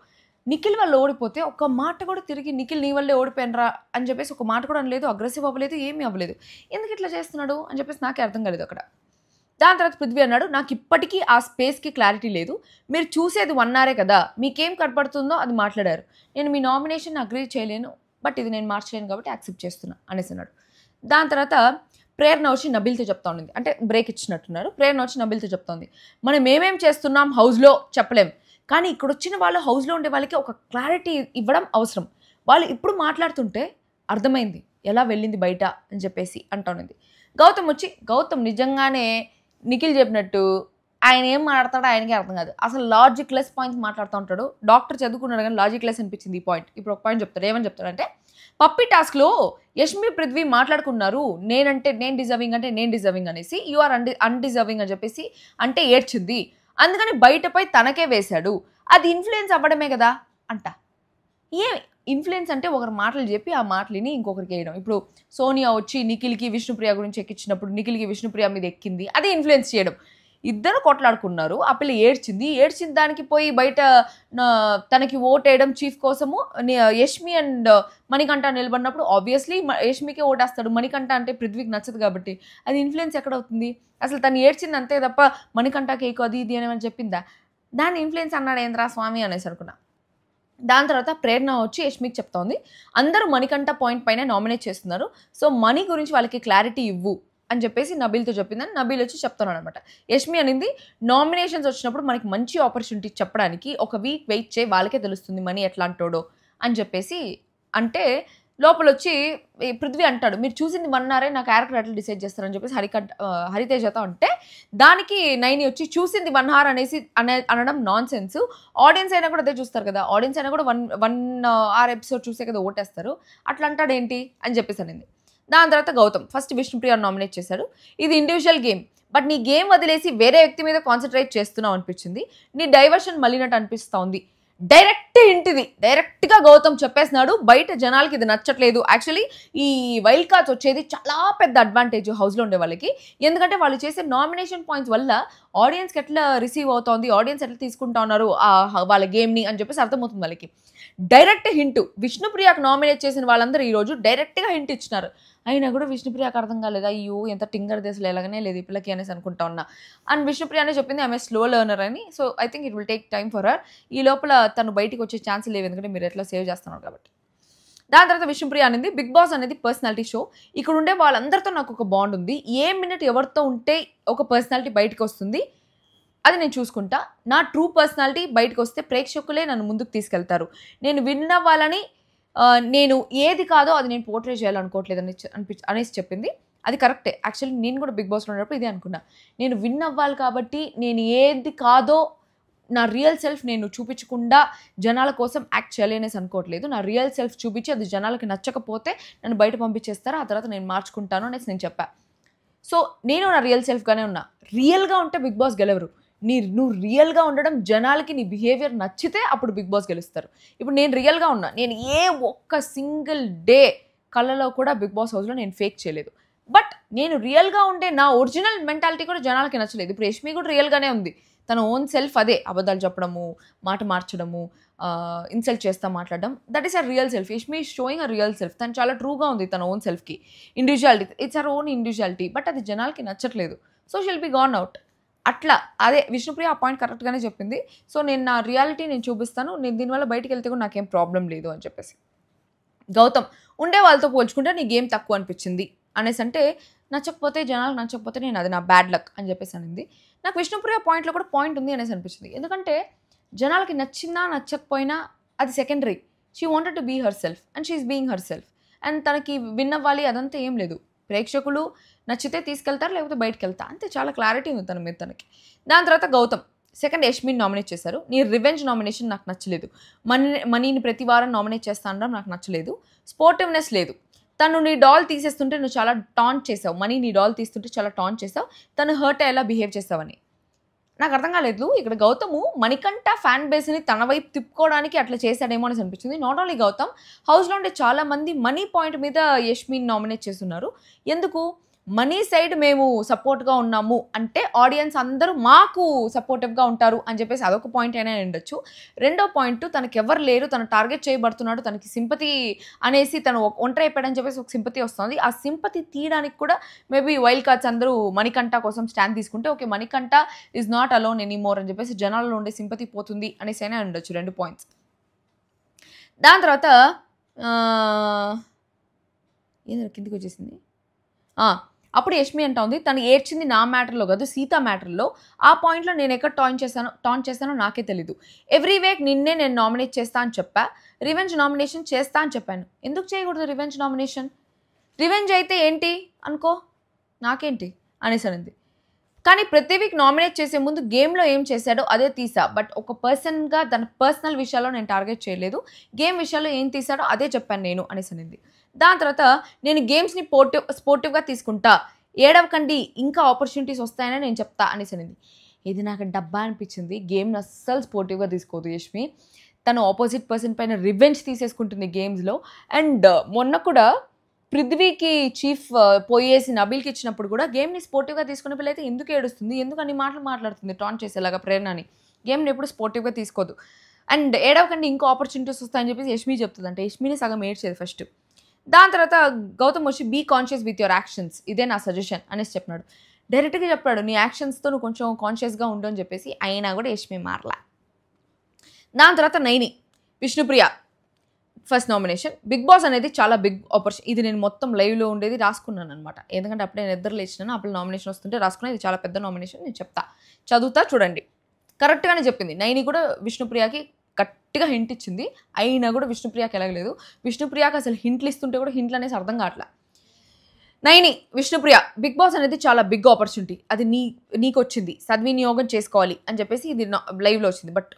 నిఖిల్ వాళ్ళు ఓడిపోతే ఒక మాట కూడా తిరిగి నిఖిల్ నీ వల్లే ఓడిపోయినరా అని చెప్పేసి ఒక మాట కూడా అనలేదు అగ్రెసివ్ అవ్వలేదు ఏమీ అవ్వలేదు ఎందుకు ఇట్లా చేస్తున్నాడు అని చెప్పేసి నాకే అర్థం కలేదు అక్కడ దాని తర్వాత పృథ్వీ అన్నాడు నాకు ఇప్పటికీ ఆ స్పేస్కి క్లారిటీ లేదు మీరు చూసేది వన్ అవరే కదా మీకేం కనపడుతుందో అది మాట్లాడారు నేను మీ నామినేషన్ అగ్రీ చేయలేను బట్ ఇది నేను మార్చలేను కాబట్టి యాక్సెప్ట్ చేస్తున్నా అనేసి అన్నాడు దాని తర్వాత ప్రేరణ వచ్చి నబిల్తో చెప్తా ఉంది అంటే బ్రేక్ ఇచ్చినట్టున్నారు ప్రేరణ వచ్చి నబిల్తో చెప్తోంది మనం ఏమేం చేస్తున్నాం హౌస్లో చెప్పలేం కానీ ఇక్కడ వచ్చిన వాళ్ళు హౌస్లో ఉండే వాళ్ళకి ఒక క్లారిటీ ఇవ్వడం అవసరం వాళ్ళు ఇప్పుడు మాట్లాడుతుంటే అర్థమైంది ఎలా వెళ్ళింది బయట అని చెప్పేసి ఉండింది గౌతమ్ వచ్చి గౌతమ్ నిజంగానే నిఖిల్ చెప్పినట్టు ఆయన ఏం మాట్లాడతాడో ఆయనకే అర్థం కాదు అసలు లాజిక్ లెస్ పాయింట్స్ మాట్లాడుతూ ఉంటాడు డాక్టర్ చదువుకున్నాడు కానీ లాజిక్ లెస్ అనిపించింది ఈ పాయింట్ ఇప్పుడు ఒక పాయింట్ చెప్తాడు ఏమని చెప్తాడంటే పప్పి టాస్క్లో యష్మి పృథ్వీ మాట్లాడుకున్నారు నేనంటే నేను డిజర్వింగ్ అంటే నేను డిజర్వింగ్ అనేసి యు ఆర్ అన్ అన్డిజర్వింగ్ అని చెప్పేసి అంటే ఏడ్చింది అందుకని బయటపై తనకే వేశాడు అది ఇన్ఫ్లుయెన్స్ అవ్వడమే కదా అంట ఏ ఇన్ఫ్లుయెన్స్ అంటే ఒకరు మాటలు చెప్పి ఆ మాటలని ఇంకొకరికి వేయడం ఇప్పుడు సోనియా వచ్చి నిఖిల్కి విష్ణుప్రియ గురించి ఎక్కించినప్పుడు నిఖిల్కి విష్ణుప్రియ మీద ఎక్కింది అదే ఇన్ఫ్లుయెన్స్ చేయడం ఇద్దరు కొట్లాడుకున్నారు ఆ పిల్ల ఏడ్చింది ఏడ్చిన దానికి పోయి బయట తనకి ఓట్ వేయడం చీఫ్ కోసము యష్మి అండ్ మణికంఠ నిలబడినప్పుడు ఆబ్వియస్లీ యష్మికే ఓటేస్తాడు మణికంఠ అంటే పృథ్వీకి నచ్చదు కాబట్టి అది ఇన్ఫ్లుయెన్స్ ఎక్కడ అవుతుంది అసలు తను ఏడ్చింది అంతే తప్ప మణికంఠకి ఏకో అది ఇది అని చెప్పిందా దాని ఇన్ఫ్లుయెన్స్ అన్నాడు ఏంద్రా స్వామి అనేసి అనుకున్నా దాని తర్వాత ప్రేరణ వచ్చి యష్మికి చెప్తోంది అందరూ మణికంఠ పాయింట్ పైన నామినేట్ చేస్తున్నారు సో మనీ గురించి వాళ్ళకి క్లారిటీ ఇవ్వు అని చెప్పేసి నబీల్తో చెప్పిందని నబీల్ వచ్చి చెప్తాను అనమాట యష్మి అనేది నామినేషన్స్ వచ్చినప్పుడు మనకి మంచి ఆపర్చునిటీ చెప్పడానికి ఒక వీక్ వెయిట్ చేయి వాళ్ళకే తెలుస్తుంది మనీ ఎట్లా అంటాడో అని చెప్పేసి అంటే లోపల వచ్చి పృథ్వీ అంటాడు మీరు చూసింది మన్నారే నా క్యారెక్టర్ అట్లా డిసైడ్ చేస్తారని చెప్పేసి హరిక హరితేజతో అంటే దానికి నైని వచ్చి చూసింది వన్ హార్ అనేసి అనే అనడం నాన్ సెన్స్ ఆడియన్స్ అయినా కూడా అదే చూస్తారు కదా ఆడియన్స్ అయినా కూడా వన్ వన్ ఆర్ ఎపిసోడ్ చూసే కదా ఓటేస్తారు అట్లా అంటాడు ఏంటి అని చెప్పేసి అనింది దాని తర్వాత గౌతమ్ ఫస్ట్ విష్ణుప్రియ నామినేట్ చేశాడు ఇది ఇండివిజువల్ గేమ్ బట్ నీ గేమ్ వదిలేసి వేరే వ్యక్తి మీద కాన్సన్ట్రేట్ చేస్తున్నావు అనిపించింది నీ డైవర్షన్ మళ్ళీనట్టు అనిపిస్తూ ఉంది డైరెక్ట్ ఇంటిది డైరెక్ట్గా గౌతమ్ చెప్పేసినాడు బయట జనాలకి ఇది నచ్చట్లేదు యాక్చువల్లీ ఈ వైల్డ్ కార్డ్స్ వచ్చేది చాలా పెద్ద అడ్వాంటేజ్ హౌస్లో ఉండే వాళ్ళకి ఎందుకంటే వాళ్ళు చేసే నామినేషన్ పాయింట్స్ వల్ల ఆడియన్స్కి ఎట్లా రిసీవ్ అవుతోంది ఆడియన్స్ ఎట్లా తీసుకుంటా ఉన్నారు వాళ్ళ గేమ్ని అని చెప్పేసి అర్థమవుతుంది వాళ్ళకి డైరెక్ట్ హింట్ విష్ణుప్రియకు నామినేట్ చేసిన వాళ్ళందరూ ఈరోజు డైరెక్ట్గా హింట్ ఇచ్చినారు అయినా కూడా విష్ణుప్రియాకు అర్థం కాలేదా అయ్యో ఎంత టింగర్ దేశలు ఎలాగనే లేదు పిల్లకి అనేసి అనుకుంటా ఉన్నా అండ్ విష్ణుప్రియ అనే చెప్పింది ఆమె స్లో లెర్నర్ అని so I think it will take time for her ఈ లోపల తను బయటికి వచ్చే ఛాన్స్ లేవు ఎందుకంటే మీరు ఎట్లా సేవ్ చేస్తున్నారు కాబట్టి దాని తర్వాత విష్ణుప్రియ అనేది బిగ్ బాస్ అనేది పర్సనాలిటీ షో ఇక్కడ ఉండే వాళ్ళందరితో నాకు ఒక బాండ్ ఉంది ఏ మినిట్ ఎవరితో ఉంటే ఒక పర్సనాలిటీ బయటకు వస్తుంది అది నేను చూసుకుంటా నా ట్రూ పర్సనాలిటీ బయటకు వస్తే ప్రేక్షకులే నన్ను ముందుకు తీసుకెళ్తారు నేను విన్ అవ్వాలని నేను ఏది కాదో అది నేను పోర్ట్రేట్ చేయాలనుకోవట్లేదు అని అనిపి అనేసి చెప్పింది అది కరెక్టే యాక్చువల్లీ నేను కూడా బిగ్ బాస్లో ఉన్నప్పుడు ఇదే అనుకున్నా నేను విన్ అవ్వాలి కాబట్టి నేను ఏది కాదో నా రియల్ సెల్ఫ్ నేను చూపించకుండా జనాల కోసం యాక్ట్ చేయలేనేసి అనుకోవట్లేదు నా రియల్ సెల్ఫ్ చూపించి అది జనాలకి నచ్చకపోతే నన్ను బయట పంపించేస్తారు ఆ తర్వాత నేను మార్చుకుంటాను అనేసి నేను చెప్పాను సో నేను నా రియల్ సెల్ఫ్గానే ఉన్నా రియల్గా ఉంటే బిగ్ బాస్ గెలవరు నీ నువ్వు రియల్గా ఉండడం జనాలకి నీ బిహేవియర్ నచ్చితే అప్పుడు బిగ్ బాస్ గెలుస్తారు ఇప్పుడు నేను రియల్గా ఉన్నా నేను ఏ ఒక్క సింగిల్ డే కళ్ళలో కూడా బిగ్ బాస్ హౌస్లో నేను ఫేక్ చేయలేదు బట్ నేను రియల్గా ఉండే నా ఒరిజినల్ మెంటాలిటీ కూడా జనాలకి నచ్చలేదు ఇప్పుడు రేష్మి కూడా రియల్గానే ఉంది తన ఓన్ సెల్ఫ్ అదే అబద్ధాలు చెప్పడము మాట మార్చడము ఇన్సల్ట్ చేస్తా మాట్లాడడం that is a real self is me showing a real self తను చాలా ట్రూగా ఉంది తన ఓన్ సెల్ఫ్కి individuality it's her own individuality but అది జనాలకి నచ్చట్లేదు so she'll be gone out అట్లా అదే విష్ణుప్రియ ఆ పాయింట్ కరెక్ట్గానే చెప్పింది సో నేను నా రియాలిటీ నేను చూపిస్తాను నేను దీనివల్ల బయటికి వెళ్తే కూడా నాకేం ప్రాబ్లం లేదు అని చెప్పేసి గౌతమ్ ఉండే వాళ్ళతో పోల్చుకుంటే నీకు ఏం తక్కువ అనిపించింది అనేసి అంటే నచ్చకపోతే జనాలు నచ్చకపోతే నేను అది నా బ్యాడ్ లక్ అని చెప్పేసి అనింది నాకు విష్ణుప్రియ పాయింట్లో కూడా పాయింట్ ఉంది అనేసి అనిపించింది ఎందుకంటే జనాలకి నచ్చిందా నచ్చకపోయినా అది secondary she wanted to be her self and she's being her self and తనకి విన్ అవ్వాలి అదంతా ఏం లేదు ప్రేక్షకులు నచ్చితే తీసుకెళ్తారు లేకపోతే బయటకు వెళ్తా అంతే చాలా క్లారిటీ ఉంది తన మీద తనకి దాని తర్వాత గౌతమ్ సెకండ్ యష్మిన్ నామినేట్ చేశారు నీ రివెంజ్ నామినేషన్ నాకు నచ్చలేదు మనీ మనీని ప్రతి వారం నామినేట్ చేస్తా అనడం నాకు నచ్చలేదు స్పోర్టివ్నెస్ లేదు తను నీ డాల్ తీసేస్తుంటే నువ్వు చాలా టాంట్ చేసావు మనీ నీ డాల్ తీస్తుంటే చాలా టాంట్ చేసావు తను హర్ట్ అయ్యేలా బిహేవ్ చేసావని నాకు అర్థం కాలేదు ఇక్కడ గౌతము మణికంఠ ఫ్యాన్ బేస్ని తన వైపు తిప్పుకోవడానికి అట్లా చేశాడేమో అని అనిపించింది నాట్ ఓన్లీ గౌతమ్ హౌస్లో ఉండే చాలామంది మనీ పాయింట్ మీద యష్మిన్ నామినేట్ చేస్తున్నారు ఎందుకు మనీ సైడ్ మేము సపోర్ట్గా ఉన్నాము అంటే ఆడియన్స్ అందరూ మాకు సపోర్టివ్గా ఉంటారు అని చెప్పేసి అదొక పాయింట్ అయినా ఉండొచ్చు రెండో పాయింట్ తనకి ఎవరు లేరు తను టార్గెట్ చేయబడుతున్నాడు తనకి సింపతి అనేసి తను ఒంటరి అయిపోయాడని చెప్పేసి ఒక సింపతి వస్తుంది ఆ సింపతి తీయడానికి కూడా మేబీ వైల్డ్ కార్డ్స్ అందరూ మణికంఠ కోసం స్టాండ్ తీసుకుంటే okay Manikanta is not alone more అని చెప్పేసి జనాల్లో ఉండే సింపతి పోతుంది అనేసి అయినా ఉండొచ్చు రెండు పాయింట్స్ దాని తర్వాత ఏదో కిందికి వచ్చేసింది అప్పుడు యష్మి అంటోంది తను ఏడ్చింది నా మ్యాటర్లో కాదు సీత మ్యాటర్లో ఆ పాయింట్లో నేను ఎక్కడ టాన్ చేశాను టాన్ చేశానో నాకే తెలీదు ఎవ్రీ వేక్ నిన్నే నేను నామినేట్ చేస్తా అని చెప్పా రివెంజ్ నామినేషన్ చేస్తా అని చెప్పాను ఎందుకు చేయకూడదు రివెంజ్ నామినేషన్ రివెంజ్ అయితే ఏంటి అనుకో నాకేంటి అనింది కానీ ప్రతి వీక్ నామినేట్ చేసే ముందు గేమ్లో ఏం చేశాడో అదే తీసా బట్ ఒక పర్సన్గా తన పర్సనల్ విషయాల్లో నేను టార్గెట్ చేయలేదు గేమ్ విషయాల్లో ఏం తీసాడో అదే చెప్పాను నేను అనింది దాని తర్వాత నేను గేమ్స్ని పోర్టివ్ స్పోర్టివ్గా తీసుకుంటా ఏడవకండి ఇంకా ఆపర్చునిటీస్ వస్తాయని నేను చెప్తా అనేసి అనేది ఇది నాకు డబ్బా అనిపించింది గేమ్ని అస్సలు స్పోర్టివ్గా తీసుకోదు యష్మి తను ఆపోజిట్ పర్సన్ పైన రివెంజ్ తీసేసుకుంటుంది గేమ్స్లో అండ్ మొన్న కూడా పృథ్వీకి చీఫ్ పోయేసి నబీల్కి ఇచ్చినప్పుడు కూడా గేమ్ని స్పోర్టివ్గా తీసుకునే పిల్లయితే ఎందుకు ఏడుస్తుంది ఎందుకు అన్ని మాటలు మాట్లాడుతుంది టాన్ చేసేలాగా ప్రేరణని గేమ్ని ఎప్పుడు స్పోర్టివ్గా తీసుకోదు అండ్ ఏడవకండి ఇంకో ఆపర్చునిటీస్ వస్తాయని చెప్పేసి యష్మి చెప్తుంది అంటే యష్మిని సగం ఏడ్చేది ఫస్ట్ దాని తర్వాత గౌతమ్ వచ్చి be conscious with your actions ఇదే నా సజెషన్ అనేసి చెప్పినాడు డైరెక్ట్గా చెప్పాడు నీ యాక్షన్స్తో నువ్వు కొంచెం కాన్షియస్గా ఉండు అని చెప్పేసి అయినా కూడా యష్మి మారలా దాని తర్వాత Naini Vishnupriya first nomination Bigg Boss అనేది చాలా బిగ్ ఆపర్చునిటీ ఇది నేను మొత్తం లైవ్లో ఉండేది రాసుకున్నాను అనమాట ఎందుకంటే అప్పుడు నేను ఇద్దరు లేచినాను అప్పుడు నామినేషన్ వస్తుంటే రాసుకున్నా ఇది చాలా పెద్ద నామినేషన్ నేను చెప్తా చదువుతా చూడండి కరెక్ట్గానే చెప్పింది నైని కూడా విష్ణుప్రియకి గట్టిగా హింట్ ఇచ్చింది అయినా కూడా విష్ణుప్రియకి ఎలగలేదు విష్ణుప్రియకి అసలు హింట్లు ఇస్తుంటే కూడా హింట్లు అనేసి అర్థం కావట్లా నైని విష్ణుప్రియ బిగ్ బాస్ అనేది చాలా బిగ్ ఆపర్చునిటీ అది నీ నీకు వచ్చింది సద్వినియోగం చేసుకోవాలి అని చెప్పేసి ఇది లైవ్లో వచ్చింది బట్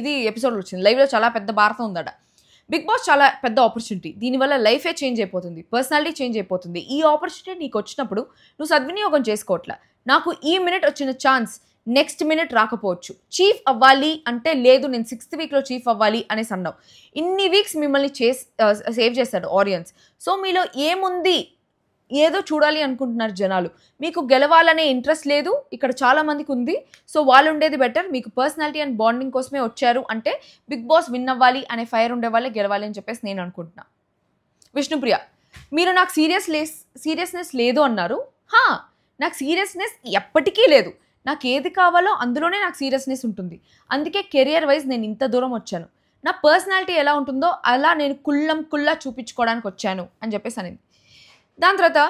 ఇది ఎపిసోడ్లో వచ్చింది లైవ్లో చాలా పెద్ద భారతం ఉందట బిగ్ బాస్ చాలా పెద్ద ఆపర్చునిటీ దీనివల్ల లైఫే చేంజ్ అయిపోతుంది పర్సనాలిటీ చేంజ్ అయిపోతుంది ఈ ఆపర్చునిటీ నీకు వచ్చినప్పుడు నువ్వు సద్వినియోగం చేసుకోవట్లా నాకు ఈ మినిట్ వచ్చిన ఛాన్స్ నెక్స్ట్ మినిట్ రాకపోవచ్చు చీఫ్ అవ్వాలి అంటే లేదు నేను సిక్స్త్ వీక్లో చీఫ్ అవ్వాలి అనేసి అన్నావు ఇన్ని వీక్స్ మిమ్మల్ని చేస్ సేవ్ చేస్తాడు ఆడియన్స్ సో మీలో ఏముంది ఏదో చూడాలి అనుకుంటున్నారు జనాలు మీకు గెలవాలనే ఇంట్రెస్ట్ లేదు ఇక్కడ చాలామందికి ఉంది సో వాళ్ళు ఉండేది బెటర్ మీకు పర్సనాలిటీ అండ్ బాండింగ్ కోసమే వచ్చారు అంటే బిగ్ బాస్ విన్ అవ్వాలి అనే ఫైర్ ఉండే వాళ్ళే గెలవాలి అని చెప్పేసి నేను అనుకుంటున్నా విష్ణుప్రియ మీరు నాకు సీరియస్ లే సీరియస్నెస్ లేదు అన్నారు హా నాకు సీరియస్నెస్ ఎప్పటికీ లేదు నాకు ఏది కావాలో అందులోనే నాకు సీరియస్నెస్ ఉంటుంది అందుకే కెరియర్ వైజ్ నేను ఇంత దూరం వచ్చాను నా పర్సనాలిటీ ఎలా ఉంటుందో అలా నేను కుల్లం కుళ్ళా చూపించుకోవడానికి వచ్చాను అని చెప్పేసి అనేది దాని తర్వాత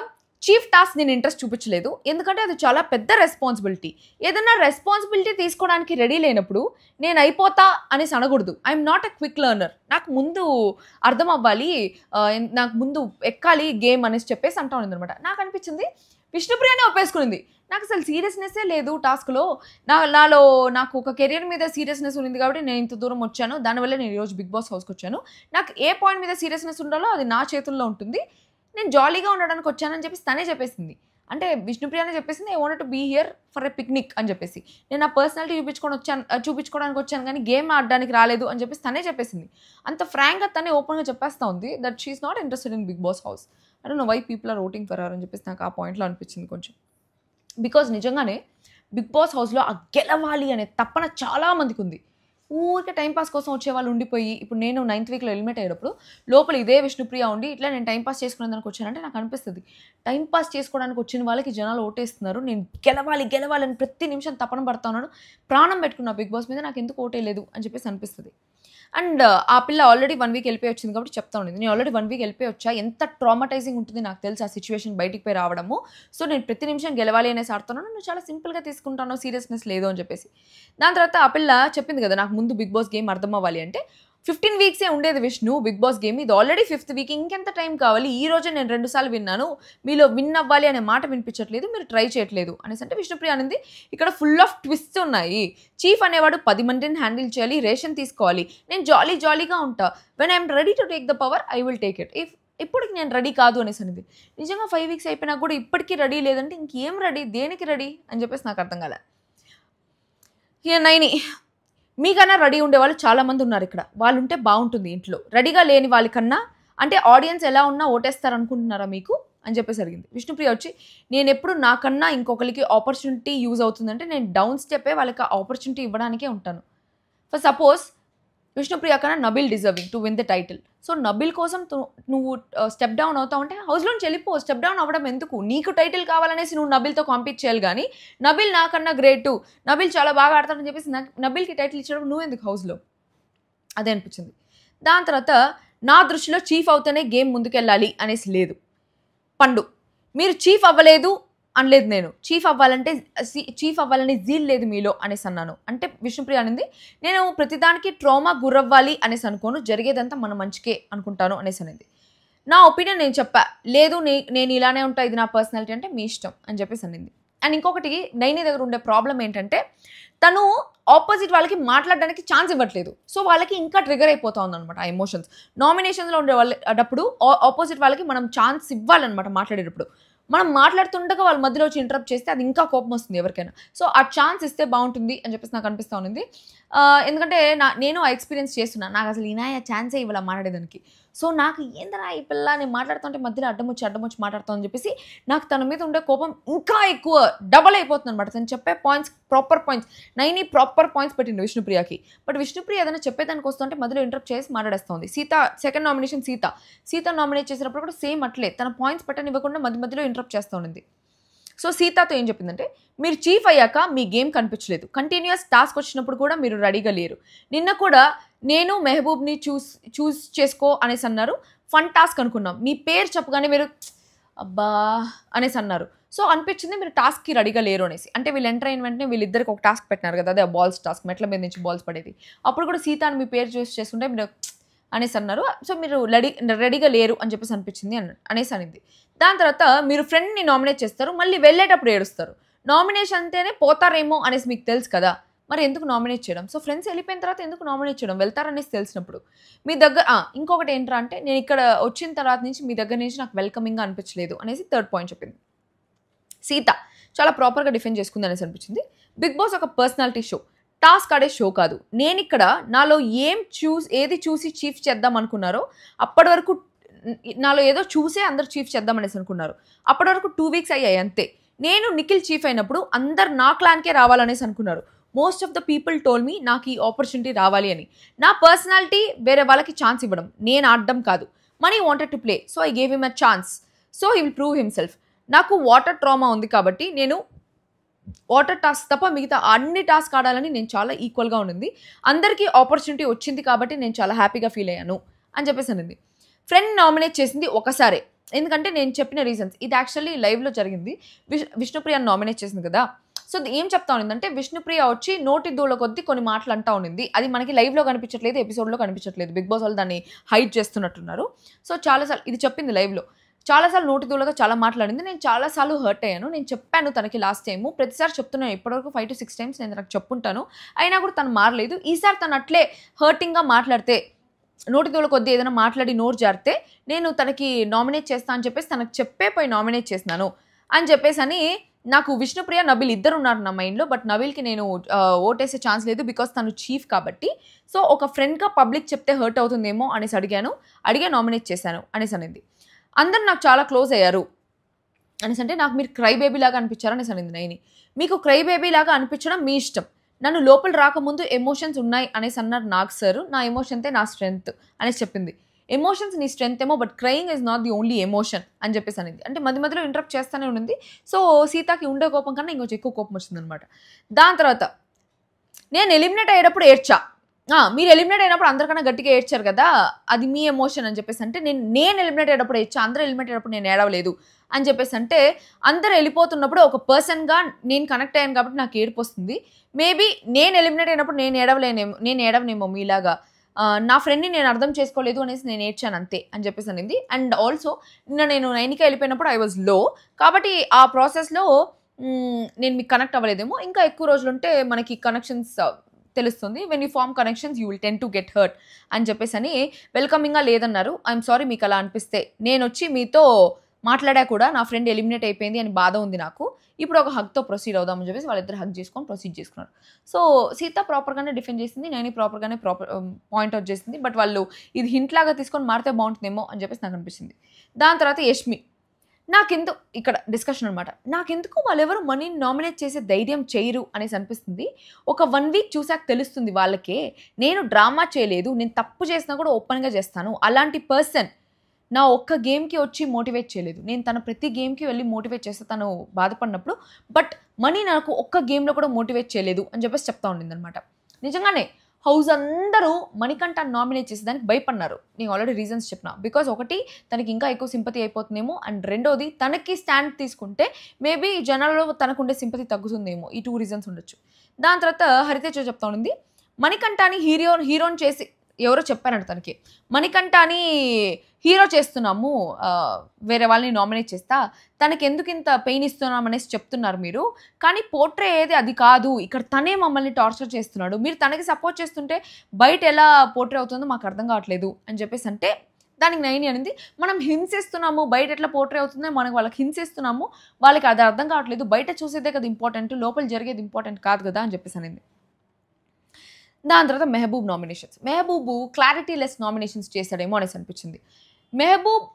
చీఫ్ టాస్క్ నేను ఇంట్రెస్ట్ చూపించలేదు ఎందుకంటే అది చాలా పెద్ద రెస్పాన్సిబిలిటీ ఏదన్నా రెస్పాన్సిబిలిటీ తీసుకోవడానికి రెడీ లేనప్పుడు నేను అయిపోతా అనేసి అనకూడదు I'm not a quick learner నాకు ముందు అర్థం అవ్వాలి నాకు ముందు ఎక్కాలి గేమ్ అనేసి చెప్పేసి అంటా ఉంది అనమాట నాకు అనిపించింది విష్ణుప్రియనే ఒప్పేసుకునింది నాకు అసలు సీరియస్నెస్సే లేదు టాస్క్లో నా నాలో నాకు ఒక కెరీర్ మీద సీరియస్నెస్ ఉంది కాబట్టి నేను ఇంత దూరం వచ్చాను దానివల్ల నేను ఈరోజు బిగ్ బాస్ హౌస్కి వచ్చాను నాకు ఏ పాయింట్ మీద సీరియస్నెస్ ఉండాలో అది నా చేతుల్లో ఉంటుంది నేను జాలీగా ఉండడానికి వచ్చానని చెప్పేసి తనే చెప్పేసింది అంటే విష్ణుప్రియనే చెప్పేసింది I want to be here for a picnic అని చెప్పేసి నేను నా పర్సనాలిటీ చూపించుకొని వచ్చాను చూపించుకోవడానికి వచ్చాను కానీ గేమ్ ఆడడానికి రాలేదు అని చెప్పేసి తనే చెప్పేసింది అంత ఫ్రాంక్గా తనే ఓపెన్గా చెప్పేస్తా ఉంది that she's not interested in Bigg Boss house అంటే no why people are voting for అని చెప్పేసి నాకు ఆ పాయింట్లో అనిపించింది కొంచెం బికాజ్ నిజంగానే బిగ్ బాస్ హౌస్లో ఆ గెలవాలి అనే తప్పన చాలామందికి ఉంది ఊరికే టైంపాస్ కోసం వచ్చేవాళ్ళు ఉండిపోయి ఇప్పుడు నేను నైన్త్ వీక్లో హెల్మెట్ అయ్యేటప్పుడు లోపల ఇదే విష్ణుప్రియ ఉండి ఇట్లా నేను టైంపాస్ చేసుకునేదానికి వచ్చానంటే నాకు అనిపిస్తుంది టైంపాస్ చేసుకోవడానికి వచ్చిన వాళ్ళకి జనాలు ఓటేస్తున్నారు నేను గెలవాలి గెలవాలని ప్రతి నిమిషం తపన పడతా ఉన్నాను ప్రాణం పెట్టుకున్న బిగ్ బాస్ మీద నాకు ఎందుకు ఓటేయలేదు అని చెప్పేసి అనిపిస్తుంది అండ్ ఆ పిల్ల ఆల్రెడీ వన్ వీక్ వెళ్ళిపోయి వచ్చింది కాబట్టి చెప్తా ఉండేది నేను ఆల్రెడీ వన్ వీక్ వెళ్ళిపోయి వచ్చా ఎంత ట్రామటైజింగ్ ఉంటుంది నాకు తెలుసు ఆ సిచ్యువేషన్ బయటికి పోయి రావడము సో నేను ప్రతి నిమిషం గెలవాలి అనేసి ఆడుతున్నాను నేను చాలా సింపుల్గా తీసుకుంటాను సీరియస్నెస్ లేదు అని చెప్పేసి దాని తర్వాత ఆ పిల్ల చెప్పింది కదా నాకు ముందు బిగ్ బాస్ గేమ్ అర్థం అవ్వాలి అంటే ఫిఫ్టీన్ వీక్సే ఉండేది విష్ణు బిగ్ బాస్ గేమ్ ఇది ఆల్రెడీ ఫిఫ్త్ వీక్ ఇంకెంత టైం కావాలి ఈ రోజే నేను రెండుసార్లు విన్నాను మీలో విన్ అవ్వాలి అనే మాట వినిపించట్లేదు మీరు ట్రై చేయట్లేదు అనేసి అంటే విష్ణుప్రియ అనేది ఇక్కడ ఫుల్ ఆఫ్ ట్విస్ట్ ఉన్నాయి చీఫ్ అనేవాడు పది మందిని హ్యాండిల్ చేయాలి రేషన్ తీసుకోవాలి నేను జాలీ జాలీగా ఉంటా when I'm ready to take the power I will take it if ఇప్పటికి నేను రెడీ కాదు అనేసి అనేది నిజంగా ఫైవ్ వీక్స్ అయిపోయినా కూడా ఇప్పటికీ రెడీ లేదంటే ఇంకేం రెడీ దేనికి రెడీ అని చెప్పేసి నాకు అర్థం కాలే నైని మీకన్నా రెడీ ఉండే వాళ్ళు చాలామంది ఉన్నారు ఇక్కడ వాళ్ళు ఉంటే బాగుంటుంది ఇంట్లో రెడీగా లేని వాళ్ళకన్నా అంటే ఆడియన్స్ ఎలా ఉన్నా ఓటేస్తారు అనుకుంటున్నారా మీకు అని చెప్పేసి అడిగింది విష్ణుప్రియ వచ్చి నేను ఎప్పుడు నాకన్నా ఇంకొకరికి ఆపర్చునిటీ యూజ్ అవుతుందంటే నేను డౌన్ స్టెప్పే వాళ్ళకి ఆపర్చునిటీ ఇవ్వడానికే ఉంటాను ఫర్ సపోజ్ విష్ణుప్రియ కన్నా Nabeel deserving to win the title so Nabeel కోసం నువ్వు స్టెప్ డౌన్ అవుతావు అంటే హౌస్లోంచి వెళ్ళిపో స్టెప్ డౌన్ అవ్వడం ఎందుకు నీకు టైటిల్ కావాలనేసి నువ్వు నబిల్తో కాంపీట్ చేయాలి కానీ నబిల్ నాకన్నా గ్రేట్ నబిల్ చాలా బాగా ఆడతాడని చెప్పేసి నబిల్కి టైటిల్ ఇచ్చడం నువ్వు ఎందుకు హౌస్లో అదే అనిపించింది దాని తర్వాత నా దృష్టిలో చీఫ్ అవుతేనే గేమ్ ముందుకెళ్ళాలి అనేసి లేదు పండు మీరు చీఫ్ అవ్వలేదు అనలేదు నేను చీఫ్ అవ్వాలంటే చీఫ్ అవ్వాలని జీల్ లేదు మీలో అనేసి అన్నాను అంటే విష్ణుప్రియ అనింది నేను ప్రతిదానికి ట్రోమా గురవ్వాలి అనేసి అనుకోను జరిగేదంతా మన మంచికే అనుకుంటాను అనేసి అనేది నా ఒపీనియన్ నేను చెప్పా లేదు నేను ఇలానే ఉంటా ఇది నా పర్సనాలిటీ అంటే మీ ఇష్టం అని చెప్పేసి అనింది అండ్ ఇంకొకటి నైని దగ్గర ఉండే ప్రాబ్లం ఏంటంటే తను ఆపోజిట్ వాళ్ళకి మాట్లాడడానికి ఛాన్స్ ఇవ్వట్లేదు సో వాళ్ళకి ఇంకా ట్రిగర్ అయిపోతా ఉందన్నమాట ఆ ఎమోషన్స్ నామినేషన్లో ఉండే వాళ్ళప్పుడు ఆపోజిట్ వాళ్ళకి మనం ఛాన్స్ ఇవ్వాలన్నమాట మాట్లాడేటప్పుడు మనం మాట్లాడుతుండగా వాళ్ళ మధ్యలో వచ్చి ఇంటరప్ట్ చేస్తే అది ఇంకా కోపం వస్తుంది ఎవరికైనా సో ఆ ఛాన్స్ ఇస్తే బాగుంటుంది అని చెప్పేసి నాకు అనిపిస్తూ ఉంది ఎందుకంటే నా నేను ఆ ఎక్స్పీరియన్స్ చేస్తున్నాను నాకు అసలు ఈనాయ ఛాన్సే ఇవాళ మాట్లాడేదానికి సో నాకు ఏందరా ఈ పిల్ల నేను మాట్లాడుతుంటే మధ్యలో అడ్డం వచ్చి అడ్డం వచ్చి మాట్లాడుతాను అని చెప్పేసి నాకు తన మీద ఉండే కోపం ఇంకా ఎక్కువ డబల్ అయిపోతుంది అనమాట తను చెప్పే points proper points Naini proper points పెట్టింది విష్ణుప్రియకి బట్ విష్ణుప్రియ ఏదైనా చెప్పేదానికి వస్తుంటే మధ్యలో ఇంటరప్ట్ చేసి మాట్లాడేస్తుంది Seetha second nomination Seetha Seetha nominate చేసినప్పుడు కూడా సేమ్ అట్లే తన పాయింట్స్ పెట్టనివ్వకుండా మధ్య మధ్యలో ఇంటరప్ట్ చేస్తూ ఉండింది సో సీతాతో ఏం చెప్పిందంటే మీరు చీఫ్ అయ్యాక మీ గేమ్ కనిపించలేదు కంటిన్యూస్ టాస్క్ వచ్చినప్పుడు కూడా మీరు రెడీగా లేరు నిన్న కూడా నేను మెహబూబ్ని చూస్ చూస్ చేసుకో అనేసి అన్నారు ఫన్ టాస్క్ అనుకున్నాం మీ పేరు చెప్పగానే మీరు అబ్బా అనేసి అన్నారు సో అనిపించింది మీరు టాస్క్కి రెడీగా లేరు అనేసి అంటే వీళ్ళు ఎంటర్ అయిన వెంటనే వీళ్ళిద్దరికి ఒక టాస్క్ పెట్టినారు కదా అదే బాల్స్ టాస్క్ మెట్ల మీద నుంచి బాల్స్ పడేది అప్పుడు కూడా సీత అని మీ పేరు చూస్ చేసుకుంటే మీరు అనేసి అన్నారు సో మీరు రెడీ రెడీగా లేరు అని చెప్పేసి అనిపించింది అని అనేసి అనింది దాని తర్వాత మీరు ఫ్రెండ్ని నామినేట్ చేస్తారు మళ్ళీ వెళ్ళేటప్పుడు ఏడుస్తారు నామినేషన్ అంటేనే పోతారేమో అనేసి మీకు తెలుసు కదా మరి ఎందుకు నామినేట్ చేయడం సో ఫ్రెండ్స్ వెళ్ళిపోయిన తర్వాత ఎందుకు నామినేట్ చేయడం వెళ్తారనేసి తెలిసినప్పుడు మీ దగ్గర ఇంకొకటి ఏంట్రా అంటే నేను ఇక్కడ వచ్చిన తర్వాత నుంచి మీ దగ్గర నుంచి నాకు వెల్కమింగ్ అనిపించలేదు అనేసి థర్డ్ పాయింట్ చెప్పింది సీత చాలా ప్రాపర్గా డిఫెండ్ చేసుకుంది అనేసి అనిపించింది బిగ్ బాస్ ఒక పర్సనాలిటీ షో టాస్క్ ఆడే షో కాదు నేను ఇక్కడ నాలో ఏం చూస్ ఏది చూసి చీఫ్ చేద్దాం అనుకున్నారో అప్పటి వరకు నాలో ఏదో చూసే అందరు చీఫ్ చేద్దామనేసి అనుకున్నారు అప్పటి వరకు టూ వీక్స్ అయ్యాయి అంతే నేను నిఖిల్ చీఫ్ అయినప్పుడు అందరు నా క్లాన్కే రావాలనేసి అనుకున్నారు most of the people told me నాకు ఈ ఆపర్చునిటీ రావాలి అని నా పర్సనాలిటీ వేరే వాళ్ళకి ఛాన్స్ ఇవ్వడం నేను ఆడడం కాదు Mani wanted to play so I gave him a chance so he will prove himself నాకు వాటర్ ట్రామా ఉంది కాబట్టి నేను వాటర్ టాస్క్ తప్ప మిగతా అన్ని టాస్క్ ఆడాలని నేను చాలా ఈక్వల్గా ఉండింది అందరికీ ఆపర్చునిటీ వచ్చింది కాబట్టి నేను చాలా హ్యాపీగా ఫీల్ అయ్యాను అని చెప్పేసి అనింది ఫ్రెండ్ నామినేట్ చేసింది ఒకసారి ఎందుకంటే నేను చెప్పిన రీజన్స్ ఇది యాక్చువల్లీ లైవ్లో జరిగింది విష్ విష్ణుప్రియ నామినేట్ చేసింది కదా సో ఏం చెప్తా ఉందంటే విష్ణుప్రియ వచ్చి నోటి దూల కొద్దీ కొన్ని మాటలు అంటా ఉండింది అది మనకి లైవ్లో కనిపించట్లేదు ఎపిసోడ్లో కనిపించట్లేదు బిగ్ బాస్ వాళ్ళు దాన్ని హైట్ చేస్తున్నట్టున్నారు సో చాలాసార్లు ఇది చెప్పింది లైవ్లో చాలాసార్లు నోటి దూలగా చాలా మాట్లాడింది నేను చాలాసార్లు హర్ట్ అయ్యాను నేను చెప్పాను తనకి లాస్ట్ టైము ప్రతిసారి చెప్తున్నాను ఇప్పటివరకు ఫైవ్ టు సిక్స్ టైమ్స్ నేను తనకు చెప్పుంటాను అయినా కూడా తను మారలేదు ఈసారి తను అట్లే హర్టింగ్గా మాట్లాడితే నోటి కొద్ది కొద్దీ ఏదైనా మాట్లాడి నోరు జారితే నేను తనకి నామినేట్ చేస్తాను అని చెప్పేసి తనకు చెప్పే పోయి నామినేట్ చేస్తున్నాను అని చెప్పేసి అని నాకు విష్ణుప్రియ నబిల్ ఇద్దరు ఉన్నారు నా మైండ్లో బట్ నబిల్కి నేను ఓటేసే ఛాన్స్ లేదు బికాస్ తను చీఫ్ కాబట్టి సో ఒక ఫ్రెండ్గా పబ్లిక్ చెప్తే హర్ట్ అవుతుందేమో అనేసి అడిగాను అడిగే నామినేట్ చేశాను అనేసి అనేది అందరూ నాకు చాలా క్లోజ్ అయ్యారు అనేసి అంటే నాకు మీరు క్రై బేబీ లాగా అనిపించారు అనేసి అనింది నైని మీకు క్రై బేబీ లాగా అనిపించడం మీ ఇష్టం నన్ను లోపల రాకముందు ఎమోషన్స్ ఉన్నాయి అనేసి అన్నారు నాగ్ సార్ నా ఎమోషన్తే నా స్ట్రెంగ్త్ అనేసి చెప్పింది ఎమోషన్స్ నీ స్ట్రెంత్ ఏమో but crying is not the only emotion అని చెప్పేసి అనేది అంటే మధ్య మధ్యలో ఇంటరప్ట్ చేస్తూనే ఉండింది సో సీతాకి ఉండే కోపం కన్నా ఇంకొంచెం ఎక్కువ కోపం వచ్చిందనమాట దాని తర్వాత నేను ఎలిమినేట్ అయ్యేటప్పుడు ఏడ్చా మీరు ఎలిమినేట్ అయినప్పుడు అందరికన్నా గట్టిగా ఏడ్చారు కదా అది మీ ఎమోషన్ అని చెప్పేసి అంటే నేను నేను ఎలిమినేట్ అయినప్పుడు ఏడ్చా అందరూ ఎలిమినేట్ అయినప్పుడు నేను ఏడవలేదు అని చెప్పేసి అంటే అందరు వెళ్ళిపోతున్నప్పుడు ఒక పర్సన్గా నేను కనెక్ట్ అయ్యాను కాబట్టి నాకు ఏడుపు వస్తుంది మేబీ నేను ఎలిమినేట్ అయినప్పుడు నేను ఏడవలేనేమో నేను ఏడవనేమో మీలాగా నా ఫ్రెండ్ని నేను అర్థం చేసుకోలేదు అనేసి నేను ఏడ్చాను అంతే అని చెప్పేసి అనింది అండ్ ఆల్సో నిన్న నేను నైన్కి వెళ్ళిపోయినప్పుడు ఐ వాజ్ లో కాబట్టి ఆ ప్రాసెస్లో నేను మీకు కనెక్ట్ అవ్వలేదేమో ఇంకా ఎక్కువ రోజులు ఉంటే మనకి కనెక్షన్స్ తెలుస్తుంది when you form connections you will tend to get hurt అని చెప్పేసి అని వెల్కమింగ్గా లేదన్నారు ఐఎమ్ సారీ మీకు అలా అనిపిస్తే నేను వచ్చి మీతో మాట్లాడా కూడా నా ఫ్రెండ్ ఎలిమినేట్ అయిపోయింది అని బాధ ఉంది నాకు ఇప్పుడు ఒక హక్తో ప్రొసీడ్ అవుదామని చెప్పేసి వాళ్ళిద్దరు హక్ చేసుకొని ప్రొసీడ్ చేసుకున్నారు సో సీత ప్రాపర్గానే డిఫెండ్ చేసింది నేను ప్రాపర్గానే ప్రాపర్ పాయింట్ అవుట్ చేసింది బట్ వాళ్ళు ఇది హింట్ లాగా తీసుకొని మారితే బాగుంటుందేమో అని చెప్పేసి నాకు అనిపించింది దాని తర్వాత యష్మి నాకెందు ఇక్కడ డిస్కషన్ అనమాట నాకెందుకు వాళ్ళెవరు మనీని నామినేట్ చేసే ధైర్యం చేయరు అనేసి అనిపిస్తుంది ఒక వన్ వీక్ చూసాక తెలుస్తుంది వాళ్ళకే నేను డ్రామా చేయలేదు నేను తప్పు చేసినా కూడా ఓపెన్గా చేస్తాను అలాంటి పర్సన్ నా ఒక్క గేమ్కి వచ్చి మోటివేట్ చేయలేదు నేను తన ప్రతి గేమ్కి వెళ్ళి మోటివేట్ చేస్తే తను బాధపడినప్పుడు బట్ మనీ నాకు ఒక్క గేమ్లో కూడా మోటివేట్ చేయలేదు అని చెప్పేసి చెప్తా అనమాట నిజంగానే హౌస్ అందరూ మణికంఠ నామినేట్ చేసేదానికి భయపడినారు నేను ఆల్రెడీ రీజన్స్ చెప్పిన బికాజ్ ఒకటి తనకి ఇంకా ఎక్కువ సింపతి అయిపోతుందేమో అండ్ రెండోది తనకి స్టాండ్ తీసుకుంటే మేబీ తనకు తనకుండే సింపతి తగ్గుతుందేమో ఈ టూ రీజన్స్ ఉండొచ్చు దాని తర్వాత హరితేజ చెప్తా ఉంది మణికంఠాని హీరో హీరోని చేసి ఎవరో చెప్పారంట తనకి మణికంఠాని హీరో చేస్తున్నాము వేరే వాళ్ళని నామినేట్ చేస్తా తనకి ఎందుకు ఇంత పెయిన్ ఇస్తున్నాం అనేసి చెప్తున్నారు మీరు కానీ పోర్ట్రే ఏది అది కాదు ఇక్కడ తనే మమ్మల్ని టార్చర్ చేస్తున్నాడు మీరు తనకి సపోర్ట్ చేస్తుంటే బయట ఎలా పోర్ట్రే అవుతుందో మాకు అర్థం కావట్లేదు అని చెప్పేసి అంటే దానికి నైని అనేది మనం హింసిస్తున్నాము బయట ఎట్లా పోర్ట్రే అవుతుందో మనకు వాళ్ళకి హింసిస్తున్నాము వాళ్ళకి అది అర్థం కావట్లేదు బయట చూసేదే కదా ఇంపార్టెంట్ లోపల జరిగేది ఇంపార్టెంట్ కాదు కదా అని చెప్పేసి అనేది దాని తర్వాత Mehboob nominations Mehboob clarity less nominations చేశాడేమో అనేసి అనిపించింది మెహబూబ్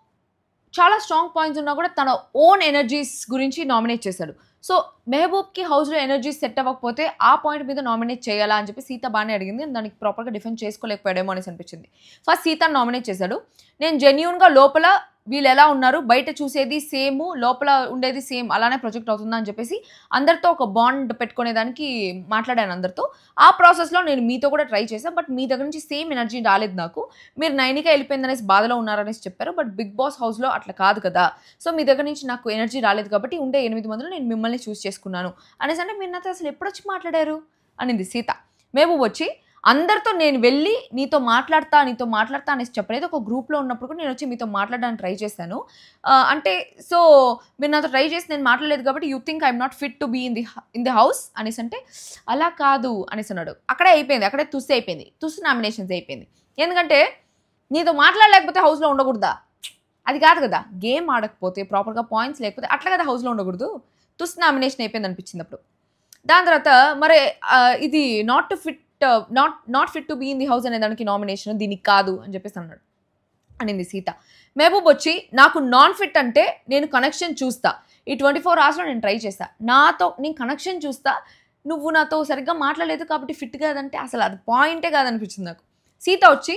చాలా స్ట్రాంగ్ పాయింట్స్ ఉన్నా కూడా తన ఓన్ ఎనర్జీస్ గురించి నామినేట్ చేశాడు సో మెహబూబ్కి హౌస్లో ఎనర్జీ సెట్ అవ్వకపోతే ఆ పాయింట్ మీద నామినేట్ చేయాలా అని చెప్పి సీత బాగానే అడిగింది దానికి ప్రాపర్గా డిఫెండ్ చేసుకోలేకపోయాడేమో అనేసి అనిపించింది ఫస్ట్ సీత నామినేట్ చేశాడు నేను జెన్యున్గా లోపల వీళ్ళు ఎలా ఉన్నారు బయట చూసేది సేమ్ లోపల ఉండేది సేమ్ అలానే ప్రొజెక్ట్ అవుతుందా అని చెప్పేసి అందరితో ఒక బాండ్ పెట్టుకునేదానికి మాట్లాడాను అందరితో ఆ ప్రాసెస్లో నేను మీతో కూడా ట్రై చేశాను బట్ మీ దగ్గర నుంచి సేమ్ ఎనర్జీ రాలేదు నాకు మీరు నైనిక వెళ్ళిపోయిందనేసి బాధలో ఉన్నారనేసి చెప్పారు బట్ బిగ్ బాస్ హౌస్లో అట్లా కాదు కదా సో మీ దగ్గర నుంచి నాకు ఎనర్జీ రాలేదు కాబట్టి ఉండే ఎనిమిది మందిలో నేను మిమ్మల్ని చూస్ చేసుకున్నాను అనేసి అంటే మీరు నాతో అసలు ఎప్పుడొచ్చి మాట్లాడారు అనింది సీత మేము వచ్చి అందరితో నేను వెళ్ళి నీతో మాట్లాడతా నీతో మాట్లాడతా అనేసి చెప్పలేదు ఒక గ్రూప్లో ఉన్నప్పుడు కూడా నేను వచ్చి మీతో మాట్లాడడానికి ట్రై చేశాను అంటే సో మీరు నాతో ట్రై చేసి నేను మాట్లాడలేదు కాబట్టి you think I'm not fit to be in the in the house అనేసి అంటే అలా కాదు అనేసి అన్నాడు అక్కడే అయిపోయింది అక్కడే తుస్సు అయిపోయింది తుస్సు నామినేషన్స్ అయిపోయింది ఎందుకంటే నీతో మాట్లాడలేకపోతే హౌస్లో ఉండకూడదా అది కాదు కదా గేమ్ ఆడకపోతే ప్రాపర్గా పాయింట్స్ లేకపోతే అట్లా కదా హౌస్లో ఉండకూడదు తుస్ నామినేషన్ అయిపోయింది అనిపించింది అప్పుడు దాని తర్వాత మరి ఇది not to fit fit not not fit to be in the house అనే దానికి నామినేషన్ దీనికి కాదు అని చెప్పేసి అన్నాడు అనింది సీత మహబూబ్ వచ్చి నాకు నాన్ ఫిట్ అంటే నేను కనెక్షన్ చూస్తా ఈ ట్వంటీ ఫోర్ అవర్స్లో నేను ట్రై చేస్తా నాతో నేను కనెక్షన్ చూస్తా నువ్వు నాతో సరిగ్గా మాట్లాడలేదు కాబట్టి ఫిట్ కాదంటే అసలు అది పాయింటే కాదనిపించింది నాకు సీత వచ్చి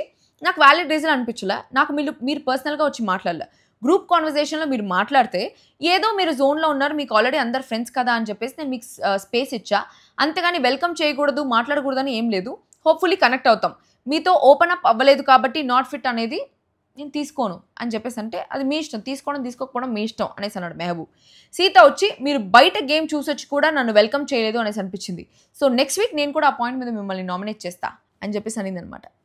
నాకు వ్యాలిడ్ రీజన్ అనిపించలే నాకు మీరు మీరు పర్సనల్గా వచ్చి మాట్లాడలే గ్రూప్ కాన్వర్జేషన్లో మీరు మాట్లాడితే ఏదో మీరు జోన్లో ఉన్నారు మీకు ఆల్రెడీ అందరు ఫ్రెండ్స్ కదా అని చెప్పేసి నేను మీకు స్పేస్ ఇచ్చా అంతేగాని వెల్కమ్ చేయకూడదు మాట్లాడకూడదని ఏం లేదు హోప్ఫుల్లీ కనెక్ట్ అవుతాం మీతో ఓపెన్ అప్ అవ్వలేదు కాబట్టి నాట్ ఫిట్ అనేది నేను తీసుకోను అని చెప్పేసి అంటే అది మీ ఇష్టం తీసుకోవడం తీసుకోకపోవడం మీ ఇష్టం అనేసి అన్నాడు మెహబూబ్ సీత వచ్చి మీరు బయట గేమ్ చూసొచ్చి కూడా నన్ను వెల్కమ్ చేయలేదు అనేసి అనిపించింది సో నెక్స్ట్ వీక్ నేను కూడా అపాయింట్ మీద మిమ్మల్ని నామినేట్ చేస్తా అని చెప్పేసి అనిందనమాట అనమాట